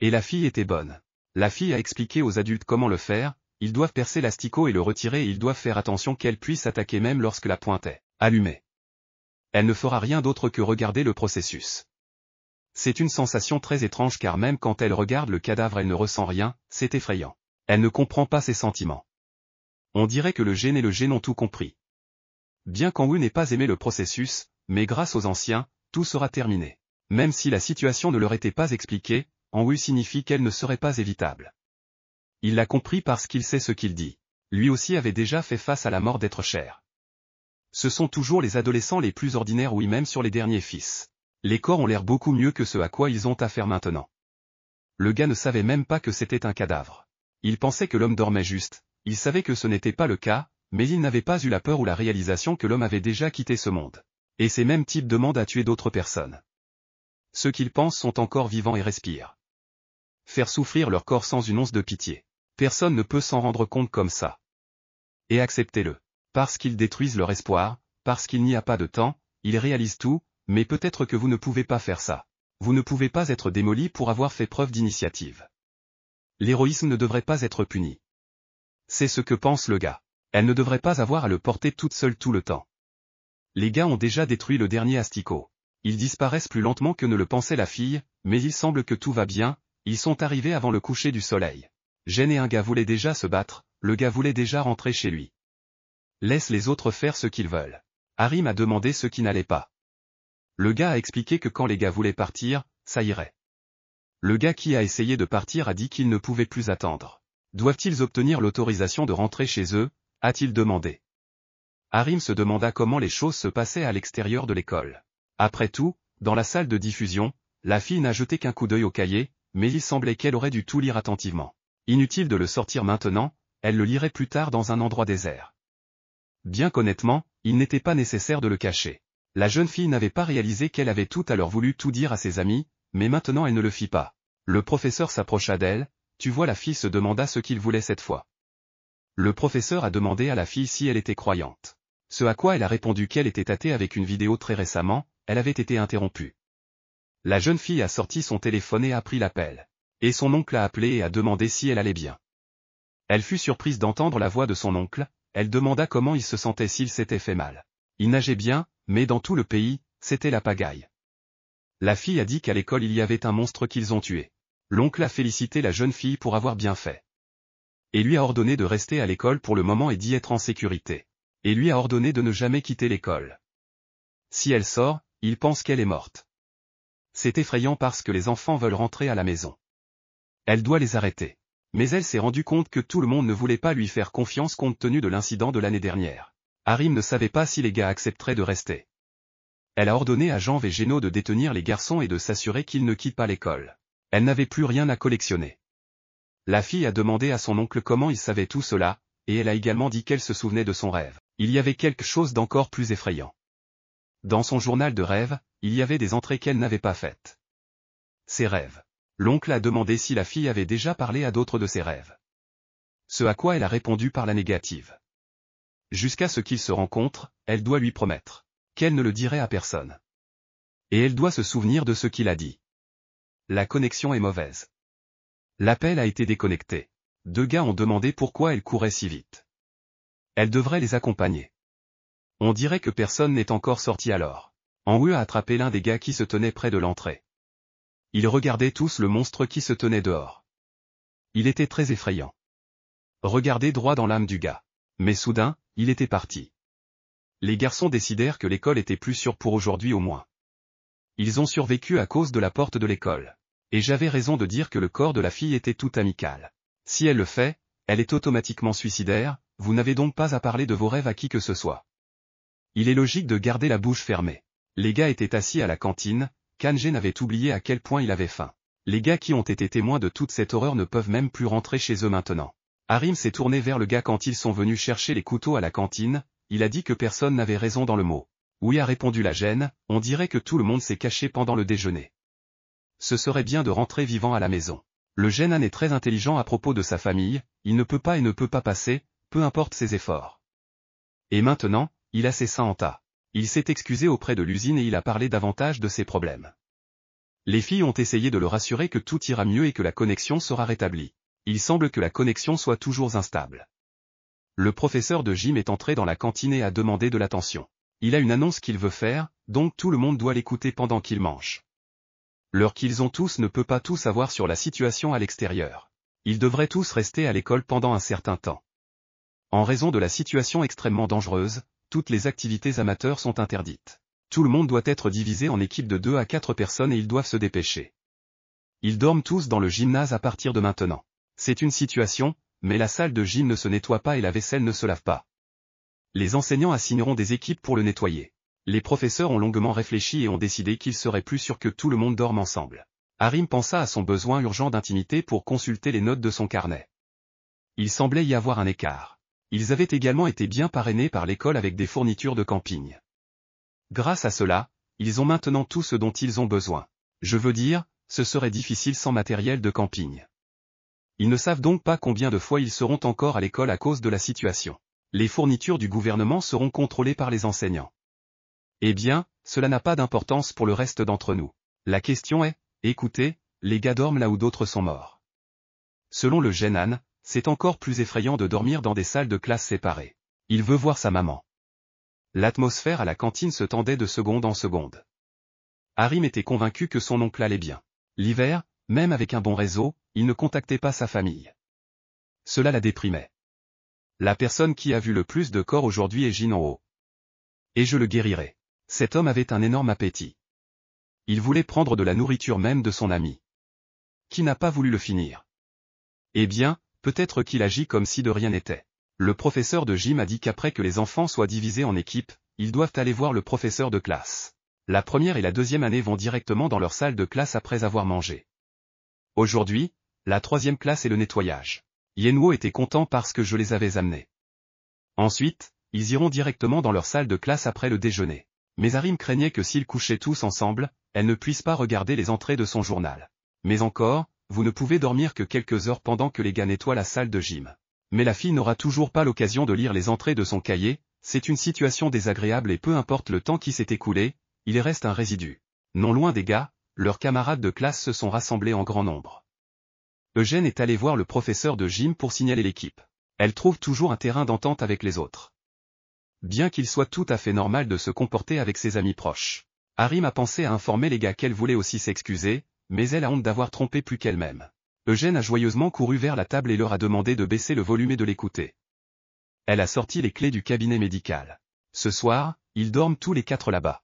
[SPEAKER 1] Et la fille était bonne. La fille a expliqué aux adultes comment le faire, ils doivent percer l'asticot et le retirer et ils doivent faire attention qu'elle puisse attaquer même lorsque la pointe est allumée. Elle ne fera rien d'autre que regarder le processus. C'est une sensation très étrange car même quand elle regarde le cadavre elle ne ressent rien, c'est effrayant. Elle ne comprend pas ses sentiments. On dirait que le gène et le gène ont tout compris. Bien qu'Ang n'ait pas aimé le processus, mais grâce aux anciens, tout sera terminé. Même si la situation ne leur était pas expliquée, Ang signifie qu'elle ne serait pas évitable. Il l'a compris parce qu'il sait ce qu'il dit. Lui aussi avait déjà fait face à la mort d'être cher. Ce sont toujours les adolescents les plus ordinaires oui même sur les derniers fils. Les corps ont l'air beaucoup mieux que ce à quoi ils ont affaire maintenant. Le gars ne savait même pas que c'était un cadavre. Il pensait que l'homme dormait juste, il savait que ce n'était pas le cas, mais ils n'avaient pas eu la peur ou la réalisation que l'homme avait déjà quitté ce monde. Et ces mêmes types demandent à tuer d'autres personnes. Ceux qu'ils pensent sont encore vivants et respirent. Faire souffrir leur corps sans une once de pitié. Personne ne peut s'en rendre compte comme ça. Et acceptez-le. Parce qu'ils détruisent leur espoir, parce qu'il n'y a pas de temps, ils réalisent tout, mais peut-être que vous ne pouvez pas faire ça. Vous ne pouvez pas être démoli pour avoir fait preuve d'initiative. L'héroïsme ne devrait pas être puni. C'est ce que pense le gars. Elle ne devrait pas avoir à le porter toute seule tout le temps. Les gars ont déjà détruit le dernier asticot. Ils disparaissent plus lentement que ne le pensait la fille, mais il semble que tout va bien, ils sont arrivés avant le coucher du soleil. Jen et un gars voulaient déjà se battre, le gars voulait déjà rentrer chez lui. Laisse les autres faire ce qu'ils veulent. Harry m'a demandé ce qui n'allait pas. Le gars a expliqué que quand les gars voulaient partir, ça irait. Le gars qui a essayé de partir a dit qu'il ne pouvait plus attendre. Doivent-ils obtenir l'autorisation de rentrer chez eux, a-t-il demandé. Harim se demanda comment les choses se passaient à l'extérieur de l'école. Après tout, dans la salle de diffusion, la fille n'a jeté qu'un coup d'œil au cahier, mais il semblait qu'elle aurait dû tout lire attentivement. Inutile de le sortir maintenant, elle le lirait plus tard dans un endroit désert. Bien qu'honnêtement, il n'était pas nécessaire de le cacher. La jeune fille n'avait pas réalisé qu'elle avait tout alors voulu tout dire à ses amis, mais maintenant elle ne le fit pas. Le professeur s'approcha d'elle, tu vois la fille se demanda ce qu'il voulait cette fois. Le professeur a demandé à la fille si elle était croyante. Ce à quoi elle a répondu qu'elle était athée avec une vidéo très récemment, elle avait été interrompue. La jeune fille a sorti son téléphone et a pris l'appel. Et son oncle a appelé et a demandé si elle allait bien. Elle fut surprise d'entendre la voix de son oncle, elle demanda comment il se sentait s'il s'était fait mal. Il nageait bien, mais dans tout le pays, c'était la pagaille. La fille a dit qu'à l'école il y avait un monstre qu'ils ont tué. L'oncle a félicité la jeune fille pour avoir bien fait et lui a ordonné de rester à l'école pour le moment et d'y être en sécurité. Et lui a ordonné de ne jamais quitter l'école. Si elle sort, il pense qu'elle est morte. C'est effrayant parce que les enfants veulent rentrer à la maison. Elle doit les arrêter. Mais elle s'est rendue compte que tout le monde ne voulait pas lui faire confiance compte tenu de l'incident de l'année dernière. Harim ne savait pas si les gars accepteraient de rester. Elle a ordonné à Jean Végénaud de détenir les garçons et de s'assurer qu'ils ne quittent pas l'école. Elle n'avait plus rien à collectionner. La fille a demandé à son oncle comment il savait tout cela, et elle a également dit qu'elle se souvenait de son rêve. Il y avait quelque chose d'encore plus effrayant. Dans son journal de rêve, il y avait des entrées qu'elle n'avait pas faites. Ses rêves. L'oncle a demandé si la fille avait déjà parlé à d'autres de ses rêves. Ce à quoi elle a répondu par la négative. Jusqu'à ce qu'ils se rencontrent, elle doit lui promettre qu'elle ne le dirait à personne. Et elle doit se souvenir de ce qu'il a dit. La connexion est mauvaise. L'appel a été déconnecté. Deux gars ont demandé pourquoi elle courait si vite. Elle devrait les accompagner. On dirait que personne n'est encore sorti alors. rue a attrapé l'un des gars qui se tenait près de l'entrée. Ils regardaient tous le monstre qui se tenait dehors. Il était très effrayant. Regardez droit dans l'âme du gars. Mais soudain, il était parti. Les garçons décidèrent que l'école était plus sûre pour aujourd'hui au moins. Ils ont survécu à cause de la porte de l'école. Et j'avais raison de dire que le corps de la fille était tout amical. Si elle le fait, elle est automatiquement suicidaire, vous n'avez donc pas à parler de vos rêves à qui que ce soit. Il est logique de garder la bouche fermée. Les gars étaient assis à la cantine, Kanje n'avait oublié à quel point il avait faim. Les gars qui ont été témoins de toute cette horreur ne peuvent même plus rentrer chez eux maintenant. Harim s'est tourné vers le gars quand ils sont venus chercher les couteaux à la cantine, il a dit que personne n'avait raison dans le mot. Oui a répondu la gêne, on dirait que tout le monde s'est caché pendant le déjeuner ce serait bien de rentrer vivant à la maison. Le jeune âne est très intelligent à propos de sa famille, il ne peut pas et ne peut pas passer, peu importe ses efforts. Et maintenant, il a ses seins en tas. Il s'est excusé auprès de l'usine et il a parlé davantage de ses problèmes. Les filles ont essayé de le rassurer que tout ira mieux et que la connexion sera rétablie. Il semble que la connexion soit toujours instable. Le professeur de gym est entré dans la cantine et a demandé de l'attention. Il a une annonce qu'il veut faire, donc tout le monde doit l'écouter pendant qu'il mange. L'heure qu'ils ont tous ne peut pas tous savoir sur la situation à l'extérieur. Ils devraient tous rester à l'école pendant un certain temps. En raison de la situation extrêmement dangereuse, toutes les activités amateurs sont interdites. Tout le monde doit être divisé en équipes de 2 à 4 personnes et ils doivent se dépêcher. Ils dorment tous dans le gymnase à partir de maintenant. C'est une situation, mais la salle de gym ne se nettoie pas et la vaisselle ne se lave pas. Les enseignants assigneront des équipes pour le nettoyer. Les professeurs ont longuement réfléchi et ont décidé qu'il serait plus sûr que tout le monde dorme ensemble. Harim pensa à son besoin urgent d'intimité pour consulter les notes de son carnet. Il semblait y avoir un écart. Ils avaient également été bien parrainés par l'école avec des fournitures de camping. Grâce à cela, ils ont maintenant tout ce dont ils ont besoin. Je veux dire, ce serait difficile sans matériel de camping. Ils ne savent donc pas combien de fois ils seront encore à l'école à cause de la situation. Les fournitures du gouvernement seront contrôlées par les enseignants. Eh bien, cela n'a pas d'importance pour le reste d'entre nous. La question est, écoutez, les gars dorment là où d'autres sont morts. Selon le Anne, c'est encore plus effrayant de dormir dans des salles de classe séparées. Il veut voir sa maman. L'atmosphère à la cantine se tendait de seconde en seconde. Harim était convaincu que son oncle allait bien. L'hiver, même avec un bon réseau, il ne contactait pas sa famille. Cela la déprimait. La personne qui a vu le plus de corps aujourd'hui est Jin Et je le guérirai. Cet homme avait un énorme appétit. Il voulait prendre de la nourriture même de son ami. Qui n'a pas voulu le finir Eh bien, peut-être qu'il agit comme si de rien n'était. Le professeur de gym a dit qu'après que les enfants soient divisés en équipes, ils doivent aller voir le professeur de classe. La première et la deuxième année vont directement dans leur salle de classe après avoir mangé. Aujourd'hui, la troisième classe est le nettoyage. Yenwo était content parce que je les avais amenés. Ensuite, ils iront directement dans leur salle de classe après le déjeuner. Mais craignait que s'ils couchaient tous ensemble, elle ne puisse pas regarder les entrées de son journal. Mais encore, vous ne pouvez dormir que quelques heures pendant que les gars nettoient la salle de gym. Mais la fille n'aura toujours pas l'occasion de lire les entrées de son cahier, c'est une situation désagréable et peu importe le temps qui s'est écoulé, il reste un résidu. Non loin des gars, leurs camarades de classe se sont rassemblés en grand nombre. Eugène est allée voir le professeur de gym pour signaler l'équipe. Elle trouve toujours un terrain d'entente avec les autres bien qu'il soit tout à fait normal de se comporter avec ses amis proches. Harim a pensé à informer les gars qu'elle voulait aussi s'excuser, mais elle a honte d'avoir trompé plus qu'elle-même. Eugène a joyeusement couru vers la table et leur a demandé de baisser le volume et de l'écouter. Elle a sorti les clés du cabinet médical. Ce soir, ils dorment tous les quatre là-bas.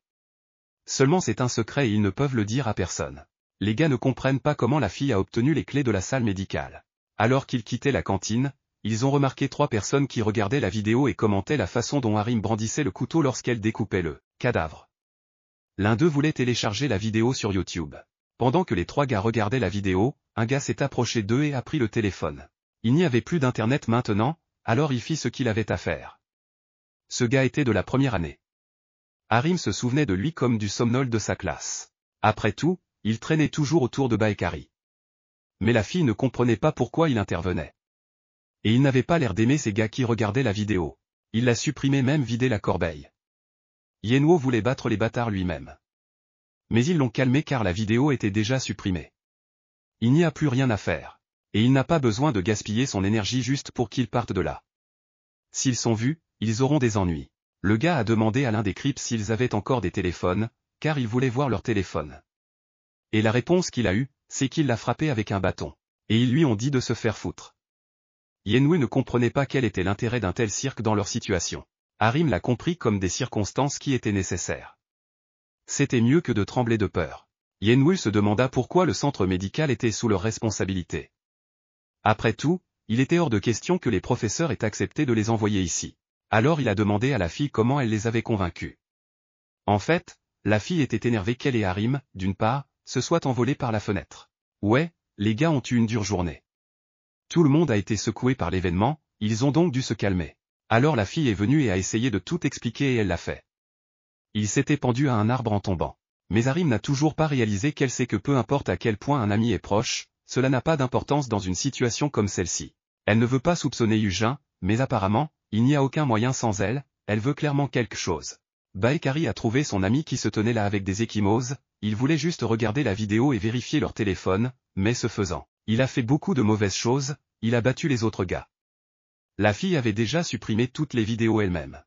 [SPEAKER 1] Seulement c'est un secret et ils ne peuvent le dire à personne. Les gars ne comprennent pas comment la fille a obtenu les clés de la salle médicale. Alors qu'ils quittaient la cantine, ils ont remarqué trois personnes qui regardaient la vidéo et commentaient la façon dont Harim brandissait le couteau lorsqu'elle découpait le cadavre. L'un d'eux voulait télécharger la vidéo sur YouTube. Pendant que les trois gars regardaient la vidéo, un gars s'est approché d'eux et a pris le téléphone. Il n'y avait plus d'internet maintenant, alors il fit ce qu'il avait à faire. Ce gars était de la première année. Harim se souvenait de lui comme du somnol de sa classe. Après tout, il traînait toujours autour de Baekari. Mais la fille ne comprenait pas pourquoi il intervenait. Et il n'avait pas l'air d'aimer ces gars qui regardaient la vidéo. Il l'a supprimé même vider la corbeille. Yenwo voulait battre les bâtards lui-même. Mais ils l'ont calmé car la vidéo était déjà supprimée. Il n'y a plus rien à faire. Et il n'a pas besoin de gaspiller son énergie juste pour qu'ils partent de là. S'ils sont vus, ils auront des ennuis. Le gars a demandé à l'un des creeps s'ils avaient encore des téléphones, car il voulait voir leur téléphone. Et la réponse qu'il a eue, c'est qu'il l'a frappé avec un bâton. Et ils lui ont dit de se faire foutre. Yenwe ne comprenait pas quel était l'intérêt d'un tel cirque dans leur situation. Harim l'a compris comme des circonstances qui étaient nécessaires. C'était mieux que de trembler de peur. Yenwu se demanda pourquoi le centre médical était sous leur responsabilité. Après tout, il était hors de question que les professeurs aient accepté de les envoyer ici. Alors il a demandé à la fille comment elle les avait convaincus. En fait, la fille était énervée qu'elle et Harim, d'une part, se soient envolés par la fenêtre. Ouais, les gars ont eu une dure journée. Tout le monde a été secoué par l'événement, ils ont donc dû se calmer. Alors la fille est venue et a essayé de tout expliquer et elle l'a fait. Il s'était pendu à un arbre en tombant. Mais Arim n'a toujours pas réalisé qu'elle sait que peu importe à quel point un ami est proche, cela n'a pas d'importance dans une situation comme celle-ci. Elle ne veut pas soupçonner Eugène, mais apparemment, il n'y a aucun moyen sans elle, elle veut clairement quelque chose. Baekari a trouvé son ami qui se tenait là avec des échymoses, il voulait juste regarder la vidéo et vérifier leur téléphone, mais ce faisant, il a fait beaucoup de mauvaises choses, il a battu les autres gars. La fille avait déjà supprimé toutes les vidéos elle-même.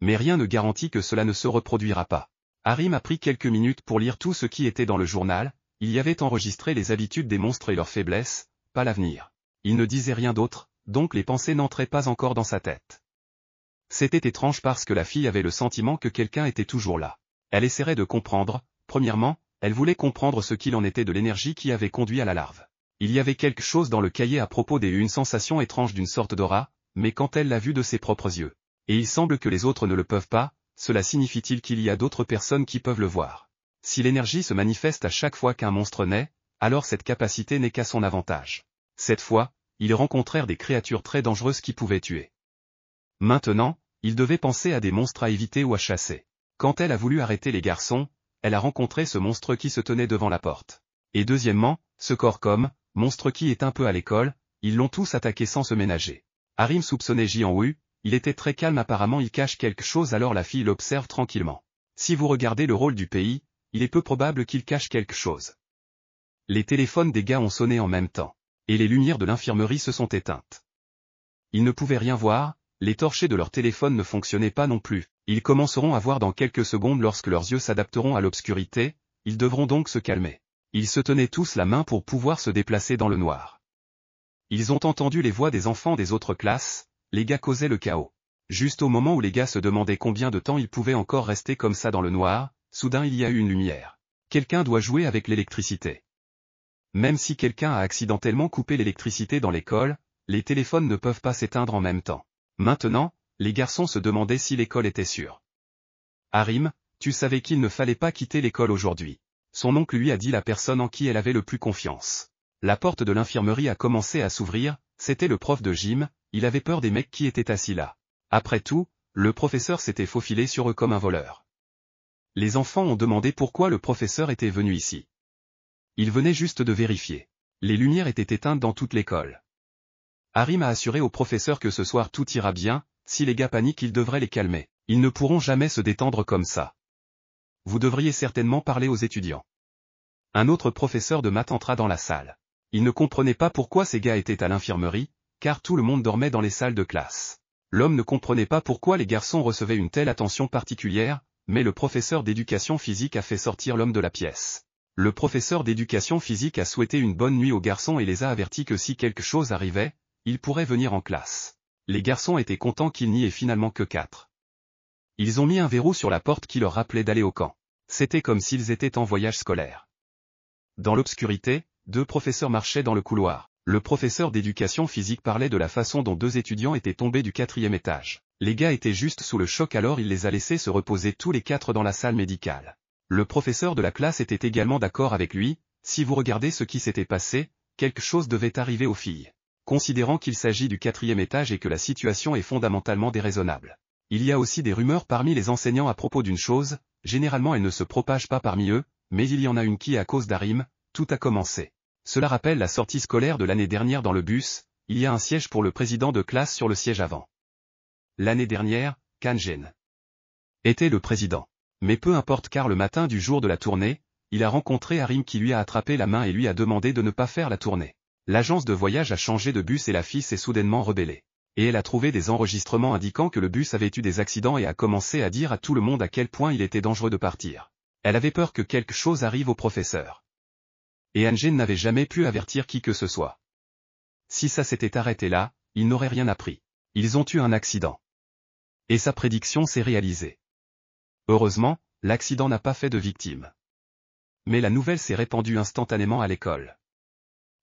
[SPEAKER 1] Mais rien ne garantit que cela ne se reproduira pas. Harim a pris quelques minutes pour lire tout ce qui était dans le journal, il y avait enregistré les habitudes des monstres et leurs faiblesses, pas l'avenir. Il ne disait rien d'autre, donc les pensées n'entraient pas encore dans sa tête. C'était étrange parce que la fille avait le sentiment que quelqu'un était toujours là. Elle essaierait de comprendre, premièrement, elle voulait comprendre ce qu'il en était de l'énergie qui avait conduit à la larve. Il y avait quelque chose dans le cahier à propos des une sensation étrange d'une sorte d'aura, mais quand elle l'a vu de ses propres yeux. Et il semble que les autres ne le peuvent pas, cela signifie-t-il qu'il y a d'autres personnes qui peuvent le voir. Si l'énergie se manifeste à chaque fois qu'un monstre naît, alors cette capacité n'est qu'à son avantage. Cette fois, ils rencontrèrent des créatures très dangereuses qui pouvaient tuer. Maintenant, ils devaient penser à des monstres à éviter ou à chasser. Quand elle a voulu arrêter les garçons, elle a rencontré ce monstre qui se tenait devant la porte. Et deuxièmement, ce corps comme, Monstre qui est un peu à l'école, ils l'ont tous attaqué sans se ménager. Harim soupçonnait Jianwu, il était très calme apparemment il cache quelque chose alors la fille l'observe tranquillement. Si vous regardez le rôle du pays, il est peu probable qu'il cache quelque chose. Les téléphones des gars ont sonné en même temps, et les lumières de l'infirmerie se sont éteintes. Ils ne pouvaient rien voir, les torchers de leur téléphone ne fonctionnaient pas non plus, ils commenceront à voir dans quelques secondes lorsque leurs yeux s'adapteront à l'obscurité, ils devront donc se calmer. Ils se tenaient tous la main pour pouvoir se déplacer dans le noir. Ils ont entendu les voix des enfants des autres classes, les gars causaient le chaos. Juste au moment où les gars se demandaient combien de temps ils pouvaient encore rester comme ça dans le noir, soudain il y a eu une lumière. Quelqu'un doit jouer avec l'électricité. Même si quelqu'un a accidentellement coupé l'électricité dans l'école, les téléphones ne peuvent pas s'éteindre en même temps. Maintenant, les garçons se demandaient si l'école était sûre. Arim, tu savais qu'il ne fallait pas quitter l'école aujourd'hui son oncle lui a dit la personne en qui elle avait le plus confiance. La porte de l'infirmerie a commencé à s'ouvrir, c'était le prof de gym, il avait peur des mecs qui étaient assis là. Après tout, le professeur s'était faufilé sur eux comme un voleur. Les enfants ont demandé pourquoi le professeur était venu ici. Il venait juste de vérifier. Les lumières étaient éteintes dans toute l'école. Harry a assuré au professeur que ce soir tout ira bien, si les gars paniquent il devrait les calmer. Ils ne pourront jamais se détendre comme ça. Vous devriez certainement parler aux étudiants. Un autre professeur de maths entra dans la salle. Il ne comprenait pas pourquoi ces gars étaient à l'infirmerie, car tout le monde dormait dans les salles de classe. L'homme ne comprenait pas pourquoi les garçons recevaient une telle attention particulière, mais le professeur d'éducation physique a fait sortir l'homme de la pièce. Le professeur d'éducation physique a souhaité une bonne nuit aux garçons et les a avertis que si quelque chose arrivait, ils pourraient venir en classe. Les garçons étaient contents qu'il n'y ait finalement que quatre. Ils ont mis un verrou sur la porte qui leur rappelait d'aller au camp. C'était comme s'ils étaient en voyage scolaire. Dans l'obscurité, deux professeurs marchaient dans le couloir. Le professeur d'éducation physique parlait de la façon dont deux étudiants étaient tombés du quatrième étage. Les gars étaient juste sous le choc alors il les a laissés se reposer tous les quatre dans la salle médicale. Le professeur de la classe était également d'accord avec lui, si vous regardez ce qui s'était passé, quelque chose devait arriver aux filles. Considérant qu'il s'agit du quatrième étage et que la situation est fondamentalement déraisonnable. Il y a aussi des rumeurs parmi les enseignants à propos d'une chose, généralement elle ne se propage pas parmi eux, mais il y en a une qui à cause d'Arim, tout a commencé. Cela rappelle la sortie scolaire de l'année dernière dans le bus, il y a un siège pour le président de classe sur le siège avant. L'année dernière, Kanjen était le président. Mais peu importe car le matin du jour de la tournée, il a rencontré Arim qui lui a attrapé la main et lui a demandé de ne pas faire la tournée. L'agence de voyage a changé de bus et la fille s'est soudainement rebellée et elle a trouvé des enregistrements indiquant que le bus avait eu des accidents et a commencé à dire à tout le monde à quel point il était dangereux de partir. Elle avait peur que quelque chose arrive au professeur. Et Angen n'avait jamais pu avertir qui que ce soit. Si ça s'était arrêté là, ils n'auraient rien appris. Ils ont eu un accident. Et sa prédiction s'est réalisée. Heureusement, l'accident n'a pas fait de victime. Mais la nouvelle s'est répandue instantanément à l'école.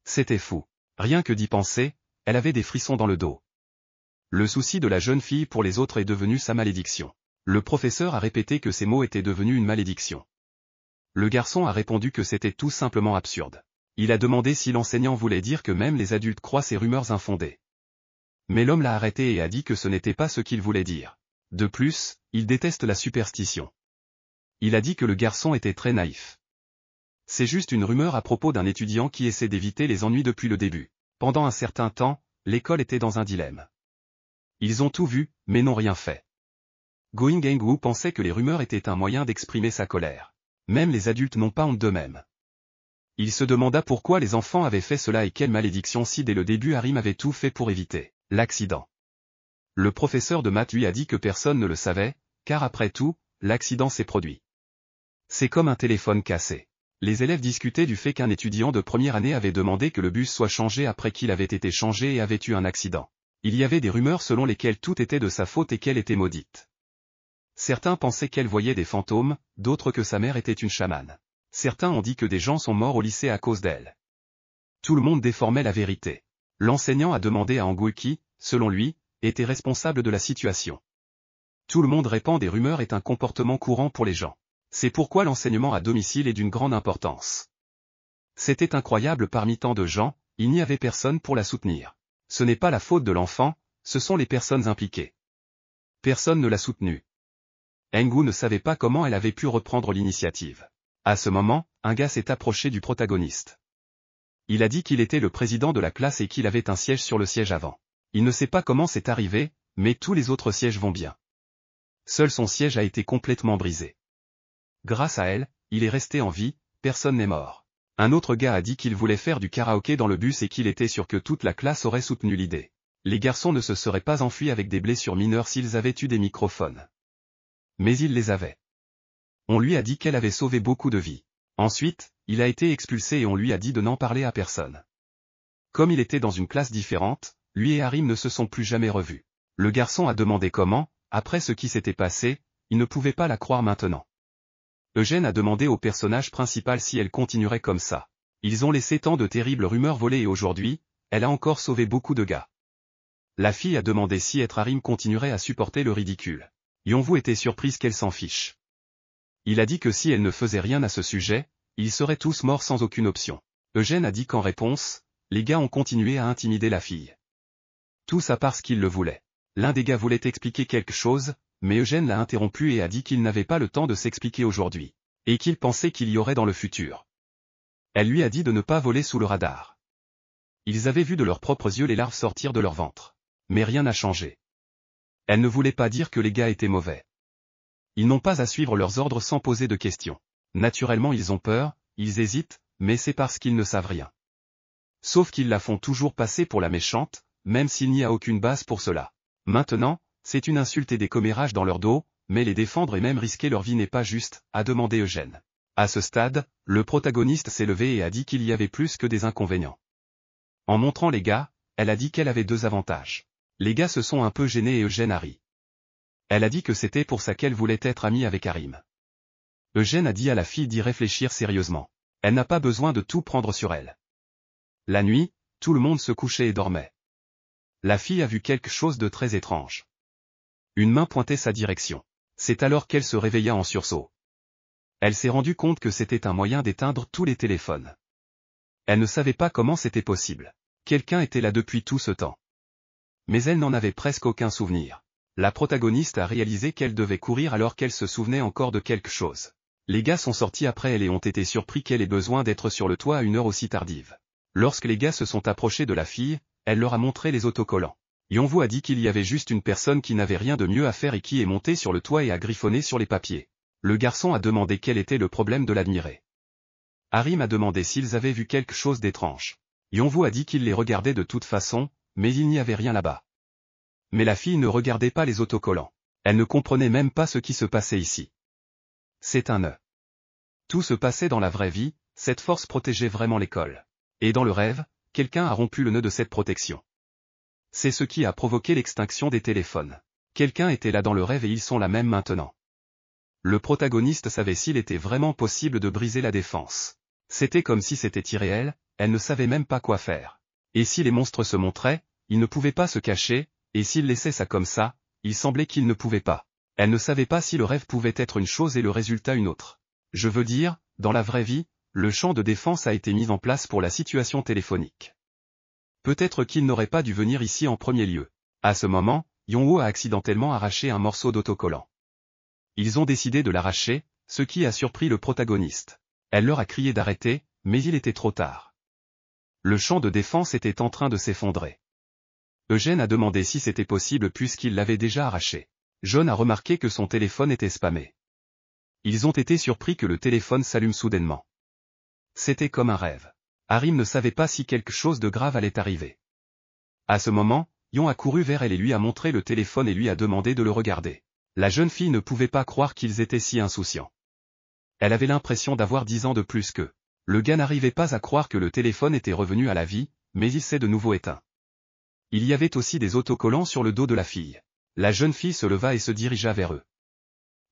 [SPEAKER 1] C'était fou. Rien que d'y penser, elle avait des frissons dans le dos. Le souci de la jeune fille pour les autres est devenu sa malédiction. Le professeur a répété que ces mots étaient devenus une malédiction. Le garçon a répondu que c'était tout simplement absurde. Il a demandé si l'enseignant voulait dire que même les adultes croient ces rumeurs infondées. Mais l'homme l'a arrêté et a dit que ce n'était pas ce qu'il voulait dire. De plus, il déteste la superstition. Il a dit que le garçon était très naïf. C'est juste une rumeur à propos d'un étudiant qui essaie d'éviter les ennuis depuis le début. Pendant un certain temps, l'école était dans un dilemme. Ils ont tout vu, mais n'ont rien fait. Going Wu pensait que les rumeurs étaient un moyen d'exprimer sa colère. Même les adultes n'ont pas honte d'eux-mêmes. Il se demanda pourquoi les enfants avaient fait cela et quelle malédiction si dès le début Harim avait tout fait pour éviter l'accident. Le professeur de maths lui a dit que personne ne le savait, car après tout, l'accident s'est produit. C'est comme un téléphone cassé. Les élèves discutaient du fait qu'un étudiant de première année avait demandé que le bus soit changé après qu'il avait été changé et avait eu un accident. Il y avait des rumeurs selon lesquelles tout était de sa faute et qu'elle était maudite. Certains pensaient qu'elle voyait des fantômes, d'autres que sa mère était une chamane. Certains ont dit que des gens sont morts au lycée à cause d'elle. Tout le monde déformait la vérité. L'enseignant a demandé à Anguiki, qui, selon lui, était responsable de la situation. Tout le monde répand des rumeurs est un comportement courant pour les gens. C'est pourquoi l'enseignement à domicile est d'une grande importance. C'était incroyable parmi tant de gens, il n'y avait personne pour la soutenir ce n'est pas la faute de l'enfant, ce sont les personnes impliquées. Personne ne l'a soutenue. Engu ne savait pas comment elle avait pu reprendre l'initiative. À ce moment, un gars s'est approché du protagoniste. Il a dit qu'il était le président de la classe et qu'il avait un siège sur le siège avant. Il ne sait pas comment c'est arrivé, mais tous les autres sièges vont bien. Seul son siège a été complètement brisé. Grâce à elle, il est resté en vie, personne n'est mort. Un autre gars a dit qu'il voulait faire du karaoké dans le bus et qu'il était sûr que toute la classe aurait soutenu l'idée. Les garçons ne se seraient pas enfuis avec des blessures mineures s'ils avaient eu des microphones. Mais il les avait. On lui a dit qu'elle avait sauvé beaucoup de vies. Ensuite, il a été expulsé et on lui a dit de n'en parler à personne. Comme il était dans une classe différente, lui et Harim ne se sont plus jamais revus. Le garçon a demandé comment, après ce qui s'était passé, il ne pouvait pas la croire maintenant. Eugène a demandé au personnage principal si elle continuerait comme ça. Ils ont laissé tant de terribles rumeurs voler et aujourd'hui, elle a encore sauvé beaucoup de gars. La fille a demandé si être continuerait à supporter le ridicule. vous était surprise qu'elle s'en fiche. Il a dit que si elle ne faisait rien à ce sujet, ils seraient tous morts sans aucune option. Eugène a dit qu'en réponse, les gars ont continué à intimider la fille. Tous à part ce qu'ils le voulaient. L'un des gars voulait expliquer quelque chose, mais Eugène l'a interrompu et a dit qu'il n'avait pas le temps de s'expliquer aujourd'hui. Et qu'il pensait qu'il y aurait dans le futur. Elle lui a dit de ne pas voler sous le radar. Ils avaient vu de leurs propres yeux les larves sortir de leur ventre. Mais rien n'a changé. Elle ne voulait pas dire que les gars étaient mauvais. Ils n'ont pas à suivre leurs ordres sans poser de questions. Naturellement ils ont peur, ils hésitent, mais c'est parce qu'ils ne savent rien. Sauf qu'ils la font toujours passer pour la méchante, même s'il n'y a aucune base pour cela. Maintenant, c'est une insulte et des commérages dans leur dos, mais les défendre et même risquer leur vie n'est pas juste, a demandé Eugène. À ce stade, le protagoniste s'est levé et a dit qu'il y avait plus que des inconvénients. En montrant les gars, elle a dit qu'elle avait deux avantages. Les gars se sont un peu gênés et Eugène a ri. Elle a dit que c'était pour ça qu'elle voulait être amie avec Arim. Eugène a dit à la fille d'y réfléchir sérieusement. Elle n'a pas besoin de tout prendre sur elle. La nuit, tout le monde se couchait et dormait. La fille a vu quelque chose de très étrange. Une main pointait sa direction. C'est alors qu'elle se réveilla en sursaut. Elle s'est rendue compte que c'était un moyen d'éteindre tous les téléphones. Elle ne savait pas comment c'était possible. Quelqu'un était là depuis tout ce temps. Mais elle n'en avait presque aucun souvenir. La protagoniste a réalisé qu'elle devait courir alors qu'elle se souvenait encore de quelque chose. Les gars sont sortis après elle et ont été surpris qu'elle ait besoin d'être sur le toit à une heure aussi tardive. Lorsque les gars se sont approchés de la fille, elle leur a montré les autocollants. Yonvou a dit qu'il y avait juste une personne qui n'avait rien de mieux à faire et qui est montée sur le toit et a griffonné sur les papiers. Le garçon a demandé quel était le problème de l'admirer. Harry a demandé s'ils avaient vu quelque chose d'étrange. Yonvou a dit qu'il les regardait de toute façon, mais il n'y avait rien là-bas. Mais la fille ne regardait pas les autocollants. Elle ne comprenait même pas ce qui se passait ici. C'est un nœud. Tout se passait dans la vraie vie, cette force protégeait vraiment l'école. Et dans le rêve, quelqu'un a rompu le nœud de cette protection. C'est ce qui a provoqué l'extinction des téléphones. Quelqu'un était là dans le rêve et ils sont là même maintenant. Le protagoniste savait s'il était vraiment possible de briser la défense. C'était comme si c'était irréel, elle ne savait même pas quoi faire. Et si les monstres se montraient, ils ne pouvaient pas se cacher, et s'il laissait ça comme ça, il semblait qu'il ne pouvait pas. Elle ne savait pas si le rêve pouvait être une chose et le résultat une autre. Je veux dire, dans la vraie vie, le champ de défense a été mis en place pour la situation téléphonique. Peut-être qu'il n'aurait pas dû venir ici en premier lieu. À ce moment, Woo a accidentellement arraché un morceau d'autocollant. Ils ont décidé de l'arracher, ce qui a surpris le protagoniste. Elle leur a crié d'arrêter, mais il était trop tard. Le champ de défense était en train de s'effondrer. Eugène a demandé si c'était possible puisqu'il l'avait déjà arraché. John a remarqué que son téléphone était spammé. Ils ont été surpris que le téléphone s'allume soudainement. C'était comme un rêve. Harim ne savait pas si quelque chose de grave allait arriver. À ce moment, Yon a couru vers elle et lui a montré le téléphone et lui a demandé de le regarder. La jeune fille ne pouvait pas croire qu'ils étaient si insouciants. Elle avait l'impression d'avoir dix ans de plus qu'eux. Le gars n'arrivait pas à croire que le téléphone était revenu à la vie, mais il s'est de nouveau éteint. Il y avait aussi des autocollants sur le dos de la fille. La jeune fille se leva et se dirigea vers eux.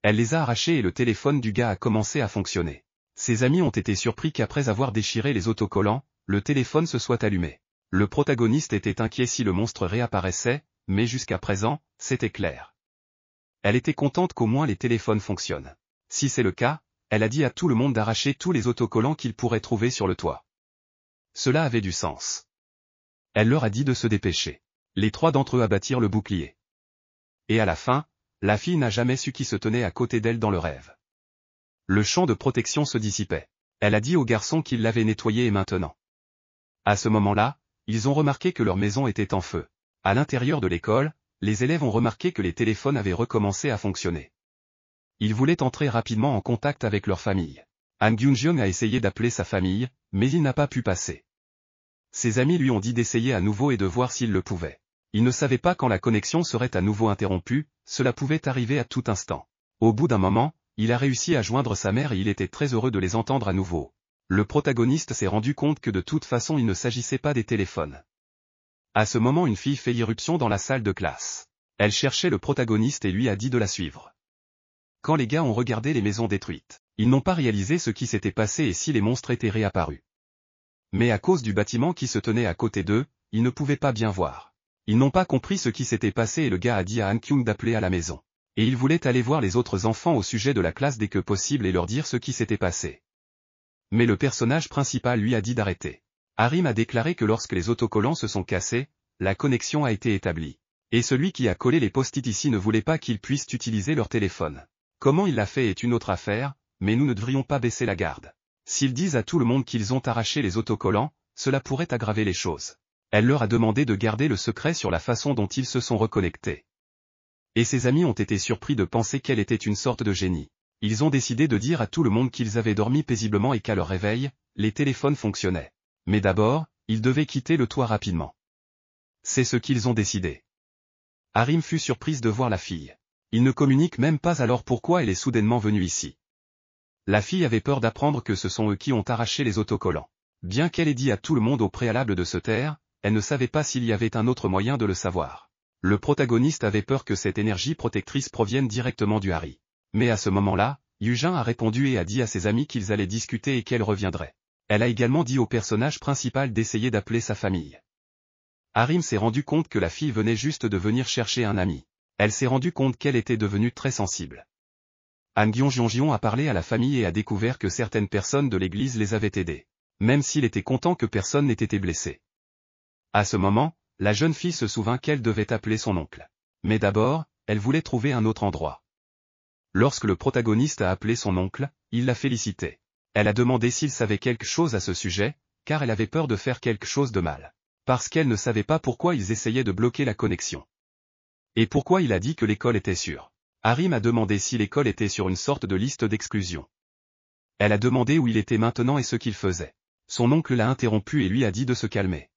[SPEAKER 1] Elle les a arrachés et le téléphone du gars a commencé à fonctionner. Ses amis ont été surpris qu'après avoir déchiré les autocollants, le téléphone se soit allumé. Le protagoniste était inquiet si le monstre réapparaissait, mais jusqu'à présent, c'était clair. Elle était contente qu'au moins les téléphones fonctionnent. Si c'est le cas, elle a dit à tout le monde d'arracher tous les autocollants qu'ils pourraient trouver sur le toit. Cela avait du sens. Elle leur a dit de se dépêcher. Les trois d'entre eux abattirent le bouclier. Et à la fin, la fille n'a jamais su qui se tenait à côté d'elle dans le rêve. Le champ de protection se dissipait. Elle a dit au garçon qu'il l'avait nettoyé et maintenant. À ce moment-là, ils ont remarqué que leur maison était en feu. À l'intérieur de l'école, les élèves ont remarqué que les téléphones avaient recommencé à fonctionner. Ils voulaient entrer rapidement en contact avec leur famille. Han a essayé d'appeler sa famille, mais il n'a pas pu passer. Ses amis lui ont dit d'essayer à nouveau et de voir s'il le pouvait. Il ne savait pas quand la connexion serait à nouveau interrompue, cela pouvait arriver à tout instant. Au bout d'un moment, il a réussi à joindre sa mère et il était très heureux de les entendre à nouveau. Le protagoniste s'est rendu compte que de toute façon il ne s'agissait pas des téléphones. À ce moment une fille fait irruption dans la salle de classe. Elle cherchait le protagoniste et lui a dit de la suivre. Quand les gars ont regardé les maisons détruites, ils n'ont pas réalisé ce qui s'était passé et si les monstres étaient réapparus. Mais à cause du bâtiment qui se tenait à côté d'eux, ils ne pouvaient pas bien voir. Ils n'ont pas compris ce qui s'était passé et le gars a dit à Han Kyung d'appeler à la maison et il voulait aller voir les autres enfants au sujet de la classe dès que possible et leur dire ce qui s'était passé. Mais le personnage principal lui a dit d'arrêter. Harim a déclaré que lorsque les autocollants se sont cassés, la connexion a été établie. Et celui qui a collé les post-it ici ne voulait pas qu'ils puissent utiliser leur téléphone. Comment il l'a fait est une autre affaire, mais nous ne devrions pas baisser la garde. S'ils disent à tout le monde qu'ils ont arraché les autocollants, cela pourrait aggraver les choses. Elle leur a demandé de garder le secret sur la façon dont ils se sont reconnectés et ses amis ont été surpris de penser qu'elle était une sorte de génie. Ils ont décidé de dire à tout le monde qu'ils avaient dormi paisiblement et qu'à leur réveil, les téléphones fonctionnaient. Mais d'abord, ils devaient quitter le toit rapidement. C'est ce qu'ils ont décidé. Arim fut surprise de voir la fille. Il ne communique même pas alors pourquoi elle est soudainement venue ici. La fille avait peur d'apprendre que ce sont eux qui ont arraché les autocollants. Bien qu'elle ait dit à tout le monde au préalable de se taire, elle ne savait pas s'il y avait un autre moyen de le savoir le protagoniste avait peur que cette énergie protectrice provienne directement du Harry. Mais à ce moment-là, Yujin a répondu et a dit à ses amis qu'ils allaient discuter et qu'elle reviendrait. Elle a également dit au personnage principal d'essayer d'appeler sa famille. Harim s'est rendu compte que la fille venait juste de venir chercher un ami. Elle s'est rendu compte qu'elle était devenue très sensible. An Gyeongyongion a parlé à la famille et a découvert que certaines personnes de l'église les avaient aidées. Même s'il était content que personne n'ait été blessé. À ce moment, la jeune fille se souvint qu'elle devait appeler son oncle. Mais d'abord, elle voulait trouver un autre endroit. Lorsque le protagoniste a appelé son oncle, il l'a félicité. Elle a demandé s'il savait quelque chose à ce sujet, car elle avait peur de faire quelque chose de mal. Parce qu'elle ne savait pas pourquoi ils essayaient de bloquer la connexion. Et pourquoi il a dit que l'école était sûre. Harry a demandé si l'école était sur une sorte de liste d'exclusion. Elle a demandé où il était maintenant et ce qu'il faisait. Son oncle l'a interrompu et lui a dit de se calmer.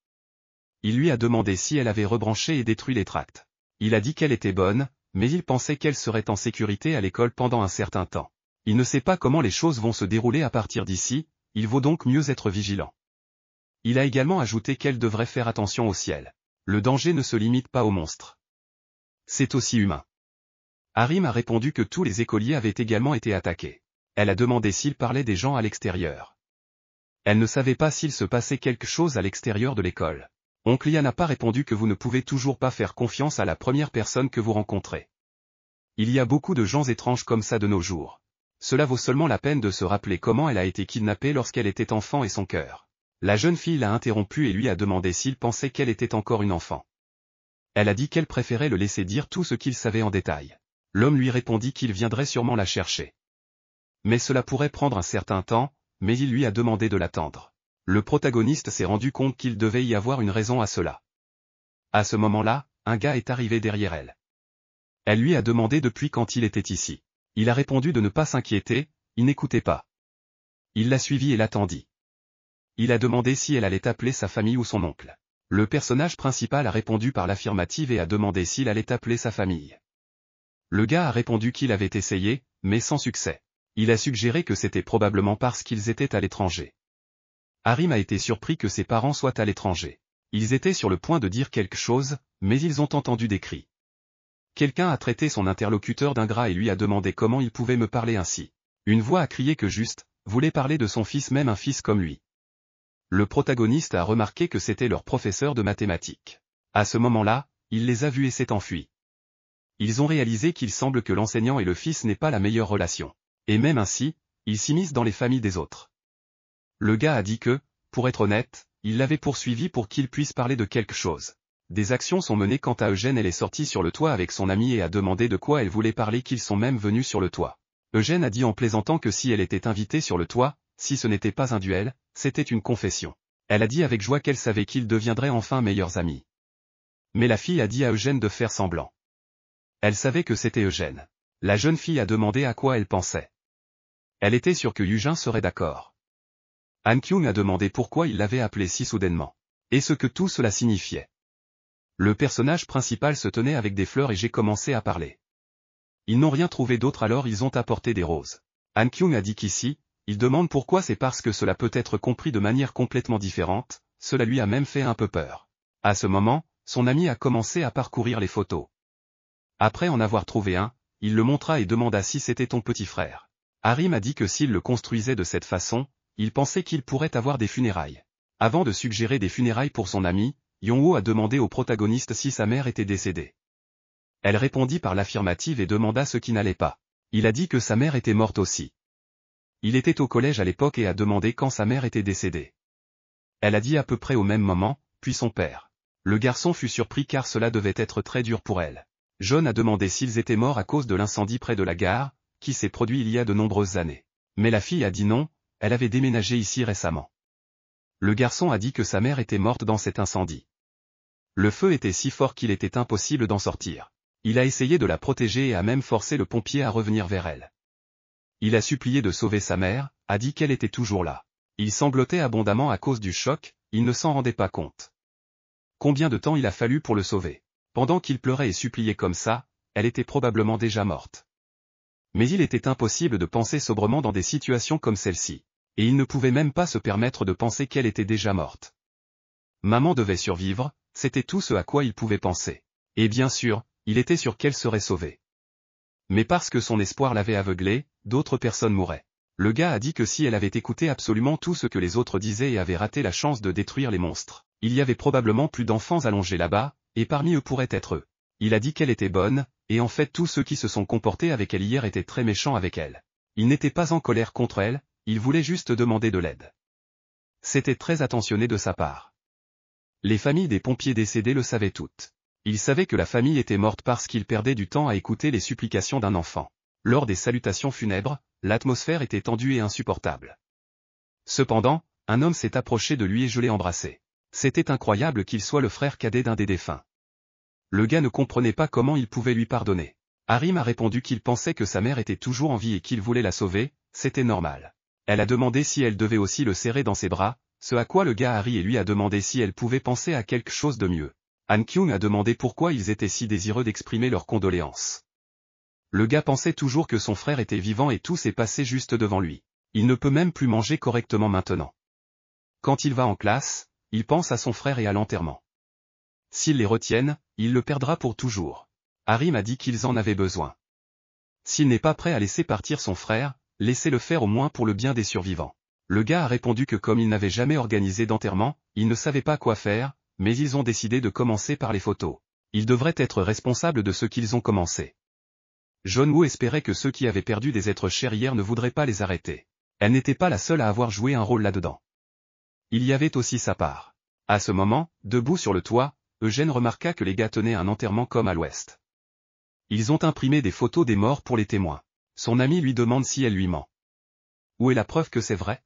[SPEAKER 1] Il lui a demandé si elle avait rebranché et détruit les tracts. Il a dit qu'elle était bonne, mais il pensait qu'elle serait en sécurité à l'école pendant un certain temps. Il ne sait pas comment les choses vont se dérouler à partir d'ici, il vaut donc mieux être vigilant. Il a également ajouté qu'elle devrait faire attention au ciel. Le danger ne se limite pas aux monstres. C'est aussi humain. Arim a répondu que tous les écoliers avaient également été attaqués. Elle a demandé s'il parlait des gens à l'extérieur. Elle ne savait pas s'il se passait quelque chose à l'extérieur de l'école. Yann n'a pas répondu que vous ne pouvez toujours pas faire confiance à la première personne que vous rencontrez. Il y a beaucoup de gens étranges comme ça de nos jours. Cela vaut seulement la peine de se rappeler comment elle a été kidnappée lorsqu'elle était enfant et son cœur. La jeune fille l'a interrompu et lui a demandé s'il pensait qu'elle était encore une enfant. Elle a dit qu'elle préférait le laisser dire tout ce qu'il savait en détail. L'homme lui répondit qu'il viendrait sûrement la chercher. Mais cela pourrait prendre un certain temps, mais il lui a demandé de l'attendre le protagoniste s'est rendu compte qu'il devait y avoir une raison à cela. À ce moment-là, un gars est arrivé derrière elle. Elle lui a demandé depuis quand il était ici. Il a répondu de ne pas s'inquiéter, il n'écoutait pas. Il l'a suivi et l'attendit. Il a demandé si elle allait appeler sa famille ou son oncle. Le personnage principal a répondu par l'affirmative et a demandé s'il allait appeler sa famille. Le gars a répondu qu'il avait essayé, mais sans succès. Il a suggéré que c'était probablement parce qu'ils étaient à l'étranger. Harim a été surpris que ses parents soient à l'étranger. Ils étaient sur le point de dire quelque chose, mais ils ont entendu des cris. Quelqu'un a traité son interlocuteur d'ingrat et lui a demandé comment il pouvait me parler ainsi. Une voix a crié que Juste voulait parler de son fils même un fils comme lui. Le protagoniste a remarqué que c'était leur professeur de mathématiques. À ce moment-là, il les a vus et s'est enfui. Ils ont réalisé qu'il semble que l'enseignant et le fils n'aient pas la meilleure relation. Et même ainsi, ils s'immiscent dans les familles des autres. Le gars a dit que, pour être honnête, il l'avait poursuivi pour qu'il puisse parler de quelque chose. Des actions sont menées quant à Eugène elle est sortie sur le toit avec son amie et a demandé de quoi elle voulait parler qu'ils sont même venus sur le toit. Eugène a dit en plaisantant que si elle était invitée sur le toit, si ce n'était pas un duel, c'était une confession. Elle a dit avec joie qu'elle savait qu'ils deviendraient enfin meilleurs amis. Mais la fille a dit à Eugène de faire semblant. Elle savait que c'était Eugène. La jeune fille a demandé à quoi elle pensait. Elle était sûre que Eugène serait d'accord. Han Kyung a demandé pourquoi il l'avait appelé si soudainement. Et ce que tout cela signifiait. Le personnage principal se tenait avec des fleurs et j'ai commencé à parler. Ils n'ont rien trouvé d'autre alors ils ont apporté des roses. Han Kyung a dit qu'ici, il demande pourquoi c'est parce que cela peut être compris de manière complètement différente, cela lui a même fait un peu peur. À ce moment, son ami a commencé à parcourir les photos. Après en avoir trouvé un, il le montra et demanda si c'était ton petit frère. Harry m'a dit que s'il le construisait de cette façon, il pensait qu'il pourrait avoir des funérailles. Avant de suggérer des funérailles pour son ami, Yong-ho a demandé au protagoniste si sa mère était décédée. Elle répondit par l'affirmative et demanda ce qui n'allait pas. Il a dit que sa mère était morte aussi. Il était au collège à l'époque et a demandé quand sa mère était décédée. Elle a dit à peu près au même moment, puis son père. Le garçon fut surpris car cela devait être très dur pour elle. John a demandé s'ils étaient morts à cause de l'incendie près de la gare, qui s'est produit il y a de nombreuses années. Mais la fille a dit non, elle avait déménagé ici récemment. Le garçon a dit que sa mère était morte dans cet incendie. Le feu était si fort qu'il était impossible d'en sortir. Il a essayé de la protéger et a même forcé le pompier à revenir vers elle. Il a supplié de sauver sa mère, a dit qu'elle était toujours là. Il sanglotait abondamment à cause du choc, il ne s'en rendait pas compte. Combien de temps il a fallu pour le sauver Pendant qu'il pleurait et suppliait comme ça, elle était probablement déjà morte. Mais il était impossible de penser sobrement dans des situations comme celle-ci et il ne pouvait même pas se permettre de penser qu'elle était déjà morte. Maman devait survivre, c'était tout ce à quoi il pouvait penser. Et bien sûr, il était sûr qu'elle serait sauvée. Mais parce que son espoir l'avait aveuglé, d'autres personnes mouraient. Le gars a dit que si elle avait écouté absolument tout ce que les autres disaient et avait raté la chance de détruire les monstres, il y avait probablement plus d'enfants allongés là-bas, et parmi eux pourraient être eux. Il a dit qu'elle était bonne, et en fait tous ceux qui se sont comportés avec elle hier étaient très méchants avec elle. Ils n'étaient pas en colère contre elle, il voulait juste demander de l'aide. C'était très attentionné de sa part. Les familles des pompiers décédés le savaient toutes. Ils savaient que la famille était morte parce qu'ils perdaient du temps à écouter les supplications d'un enfant. Lors des salutations funèbres, l'atmosphère était tendue et insupportable. Cependant, un homme s'est approché de lui et je l'ai embrassé. C'était incroyable qu'il soit le frère cadet d'un des défunts. Le gars ne comprenait pas comment il pouvait lui pardonner. Harim a répondu qu'il pensait que sa mère était toujours en vie et qu'il voulait la sauver, c'était normal. Elle a demandé si elle devait aussi le serrer dans ses bras, ce à quoi le gars Harry et lui a demandé si elle pouvait penser à quelque chose de mieux. Han Kyung a demandé pourquoi ils étaient si désireux d'exprimer leurs condoléances. Le gars pensait toujours que son frère était vivant et tout s'est passé juste devant lui. Il ne peut même plus manger correctement maintenant. Quand il va en classe, il pense à son frère et à l'enterrement. S'il les retiennent, il le perdra pour toujours. Harry m'a dit qu'ils en avaient besoin. S'il n'est pas prêt à laisser partir son frère, laissez-le faire au moins pour le bien des survivants. Le gars a répondu que comme il n'avait jamais organisé d'enterrement, il ne savait pas quoi faire, mais ils ont décidé de commencer par les photos. Ils devraient être responsables de ce qu'ils ont commencé. John Woo espérait que ceux qui avaient perdu des êtres chers hier ne voudraient pas les arrêter. Elle n'était pas la seule à avoir joué un rôle là-dedans. Il y avait aussi sa part. À ce moment, debout sur le toit, Eugène remarqua que les gars tenaient un enterrement comme à l'ouest. Ils ont imprimé des photos des morts pour les témoins. Son ami lui demande si elle lui ment. Où est la preuve que c'est vrai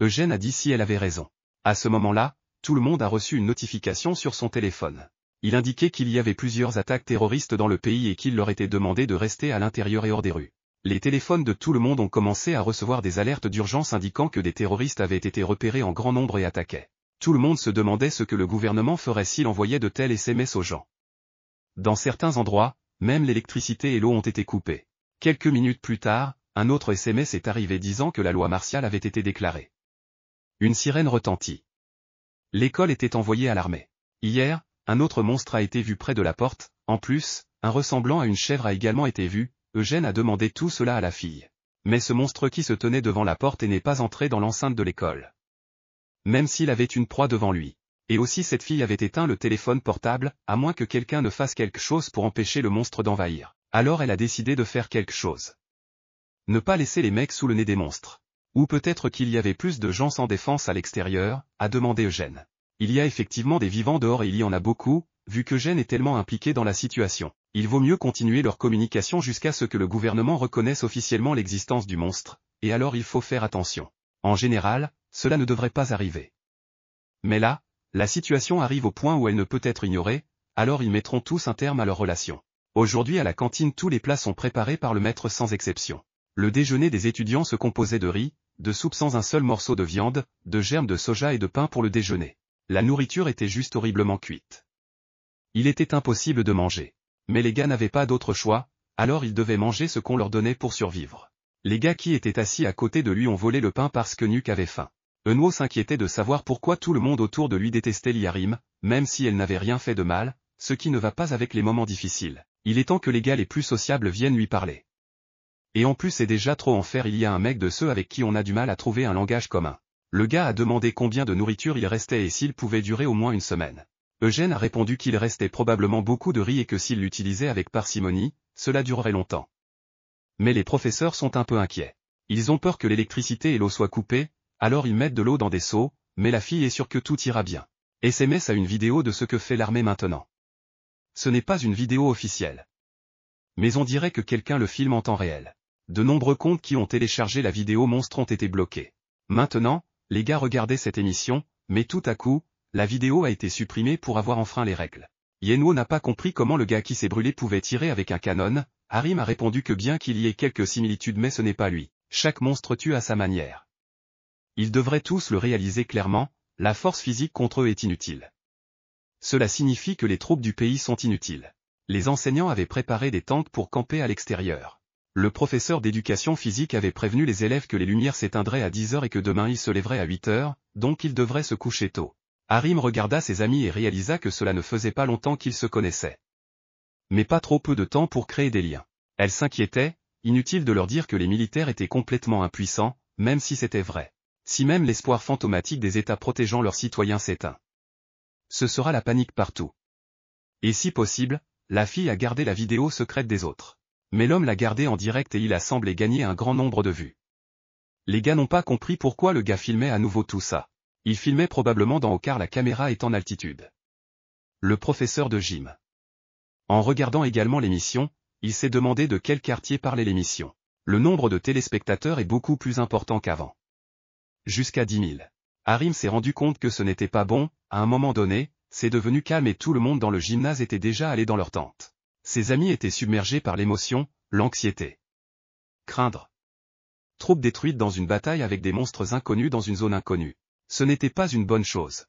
[SPEAKER 1] Eugène a dit si elle avait raison. À ce moment-là, tout le monde a reçu une notification sur son téléphone. Il indiquait qu'il y avait plusieurs attaques terroristes dans le pays et qu'il leur était demandé de rester à l'intérieur et hors des rues. Les téléphones de tout le monde ont commencé à recevoir des alertes d'urgence indiquant que des terroristes avaient été repérés en grand nombre et attaquaient. Tout le monde se demandait ce que le gouvernement ferait s'il envoyait de tels SMS aux gens. Dans certains endroits, même l'électricité et l'eau ont été coupées. Quelques minutes plus tard, un autre SMS est arrivé disant que la loi martiale avait été déclarée. Une sirène retentit. L'école était envoyée à l'armée. Hier, un autre monstre a été vu près de la porte, en plus, un ressemblant à une chèvre a également été vu, Eugène a demandé tout cela à la fille. Mais ce monstre qui se tenait devant la porte et n'est pas entré dans l'enceinte de l'école. Même s'il avait une proie devant lui. Et aussi cette fille avait éteint le téléphone portable, à moins que quelqu'un ne fasse quelque chose pour empêcher le monstre d'envahir. Alors elle a décidé de faire quelque chose. Ne pas laisser les mecs sous le nez des monstres. Ou peut-être qu'il y avait plus de gens sans défense à l'extérieur, a demandé Eugène. Il y a effectivement des vivants dehors et il y en a beaucoup, vu que qu'Eugène est tellement impliqué dans la situation. Il vaut mieux continuer leur communication jusqu'à ce que le gouvernement reconnaisse officiellement l'existence du monstre, et alors il faut faire attention. En général, cela ne devrait pas arriver. Mais là, la situation arrive au point où elle ne peut être ignorée, alors ils mettront tous un terme à leur relation. Aujourd'hui à la cantine tous les plats sont préparés par le maître sans exception. Le déjeuner des étudiants se composait de riz, de soupe sans un seul morceau de viande, de germes de soja et de pain pour le déjeuner. La nourriture était juste horriblement cuite. Il était impossible de manger. Mais les gars n'avaient pas d'autre choix, alors ils devaient manger ce qu'on leur donnait pour survivre. Les gars qui étaient assis à côté de lui ont volé le pain parce que Nuc avait faim. Enwo s'inquiétait de savoir pourquoi tout le monde autour de lui détestait Liarim, même si elle n'avait rien fait de mal, ce qui ne va pas avec les moments difficiles il est temps que les gars les plus sociables viennent lui parler. Et en plus c'est déjà trop en faire il y a un mec de ceux avec qui on a du mal à trouver un langage commun. Le gars a demandé combien de nourriture il restait et s'il pouvait durer au moins une semaine. Eugène a répondu qu'il restait probablement beaucoup de riz et que s'il l'utilisait avec parcimonie, cela durerait longtemps. Mais les professeurs sont un peu inquiets. Ils ont peur que l'électricité et l'eau soient coupées, alors ils mettent de l'eau dans des seaux, mais la fille est sûre que tout ira bien. SMS à une vidéo de ce que fait l'armée maintenant. Ce n'est pas une vidéo officielle. Mais on dirait que quelqu'un le filme en temps réel. De nombreux comptes qui ont téléchargé la vidéo monstre ont été bloqués. Maintenant, les gars regardaient cette émission, mais tout à coup, la vidéo a été supprimée pour avoir enfreint les règles. Yenwo n'a pas compris comment le gars qui s'est brûlé pouvait tirer avec un canon, Harim a répondu que bien qu'il y ait quelques similitudes mais ce n'est pas lui, chaque monstre tue à sa manière. Ils devraient tous le réaliser clairement, la force physique contre eux est inutile. Cela signifie que les troupes du pays sont inutiles. Les enseignants avaient préparé des tanks pour camper à l'extérieur. Le professeur d'éducation physique avait prévenu les élèves que les lumières s'éteindraient à 10 heures et que demain ils se lèveraient à 8 heures, donc ils devraient se coucher tôt. Harim regarda ses amis et réalisa que cela ne faisait pas longtemps qu'ils se connaissaient. Mais pas trop peu de temps pour créer des liens. Elle s'inquiétait, inutile de leur dire que les militaires étaient complètement impuissants, même si c'était vrai. Si même l'espoir fantomatique des États protégeant leurs citoyens s'éteint ce sera la panique partout. Et si possible, la fille a gardé la vidéo secrète des autres. Mais l'homme l'a gardée en direct et il a semblé gagner un grand nombre de vues. Les gars n'ont pas compris pourquoi le gars filmait à nouveau tout ça. Il filmait probablement dans au car la caméra est en altitude. Le professeur de gym. En regardant également l'émission, il s'est demandé de quel quartier parlait l'émission. Le nombre de téléspectateurs est beaucoup plus important qu'avant. Jusqu'à 10 000. Harim s'est rendu compte que ce n'était pas bon, à un moment donné, c'est devenu calme et tout le monde dans le gymnase était déjà allé dans leur tente. Ses amis étaient submergés par l'émotion, l'anxiété. Craindre. Troupes détruites dans une bataille avec des monstres inconnus dans une zone inconnue. Ce n'était pas une bonne chose.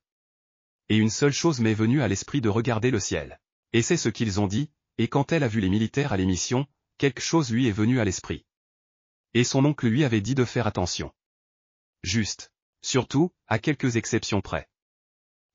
[SPEAKER 1] Et une seule chose m'est venue à l'esprit de regarder le ciel. Et c'est ce qu'ils ont dit, et quand elle a vu les militaires à l'émission, quelque chose lui est venu à l'esprit. Et son oncle lui avait dit de faire attention. Juste. Surtout, à quelques exceptions près.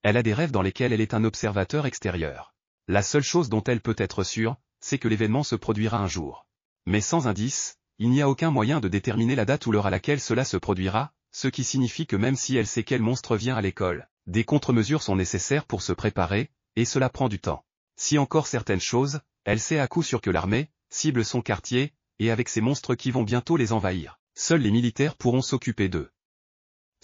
[SPEAKER 1] Elle a des rêves dans lesquels elle est un observateur extérieur. La seule chose dont elle peut être sûre, c'est que l'événement se produira un jour. Mais sans indice, il n'y a aucun moyen de déterminer la date ou l'heure à laquelle cela se produira, ce qui signifie que même si elle sait quel monstre vient à l'école, des contre-mesures sont nécessaires pour se préparer, et cela prend du temps. Si encore certaines choses, elle sait à coup sûr que l'armée, cible son quartier, et avec ces monstres qui vont bientôt les envahir, seuls les militaires pourront s'occuper d'eux.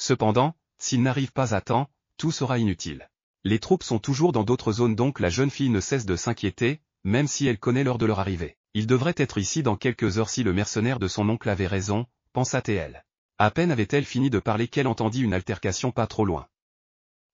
[SPEAKER 1] Cependant, s'il n'arrive pas à temps, tout sera inutile. Les troupes sont toujours dans d'autres zones donc la jeune fille ne cesse de s'inquiéter, même si elle connaît l'heure de leur arrivée. Il devrait être ici dans quelques heures si le mercenaire de son oncle avait raison, pensa-t-elle. À peine avait-elle fini de parler qu'elle entendit une altercation pas trop loin.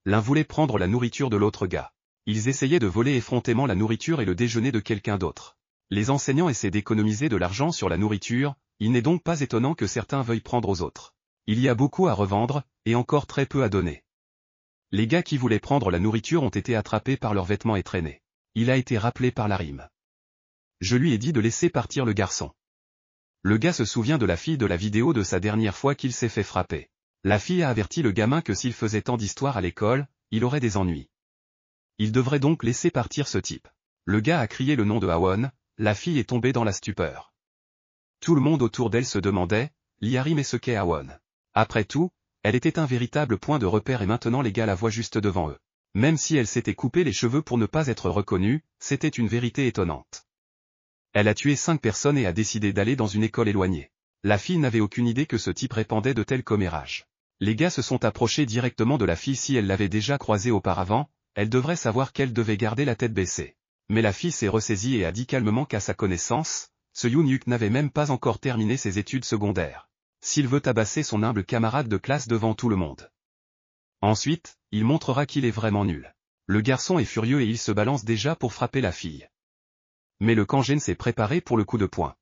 [SPEAKER 1] L'un voulait prendre la nourriture de l'autre gars. Ils essayaient de voler effrontément la nourriture et le déjeuner de quelqu'un d'autre. Les enseignants essaient d'économiser de l'argent sur la nourriture, il n'est donc pas étonnant que certains veuillent prendre aux autres. Il y a beaucoup à revendre, et encore très peu à donner. Les gars qui voulaient prendre la nourriture ont été attrapés par leurs vêtements et traînés. Il a été rappelé par la rime. Je lui ai dit de laisser partir le garçon. Le gars se souvient de la fille de la vidéo de sa dernière fois qu'il s'est fait frapper. La fille a averti le gamin que s'il faisait tant d'histoires à l'école, il aurait des ennuis. Il devrait donc laisser partir ce type. Le gars a crié le nom de Hawon, la fille est tombée dans la stupeur. Tout le monde autour d'elle se demandait, Liarim est ce qu'est après tout, elle était un véritable point de repère et maintenant les gars la voient juste devant eux. Même si elle s'était coupé les cheveux pour ne pas être reconnue, c'était une vérité étonnante. Elle a tué cinq personnes et a décidé d'aller dans une école éloignée. La fille n'avait aucune idée que ce type répandait de tels commérages. Les gars se sont approchés directement de la fille si elle l'avait déjà croisée auparavant, elle devrait savoir qu'elle devait garder la tête baissée. Mais la fille s'est ressaisie et a dit calmement qu'à sa connaissance, ce Yun n'avait même pas encore terminé ses études secondaires s'il veut tabasser son humble camarade de classe devant tout le monde. Ensuite, il montrera qu'il est vraiment nul. Le garçon est furieux et il se balance déjà pour frapper la fille. Mais le Kangen s'est préparé pour le coup de poing.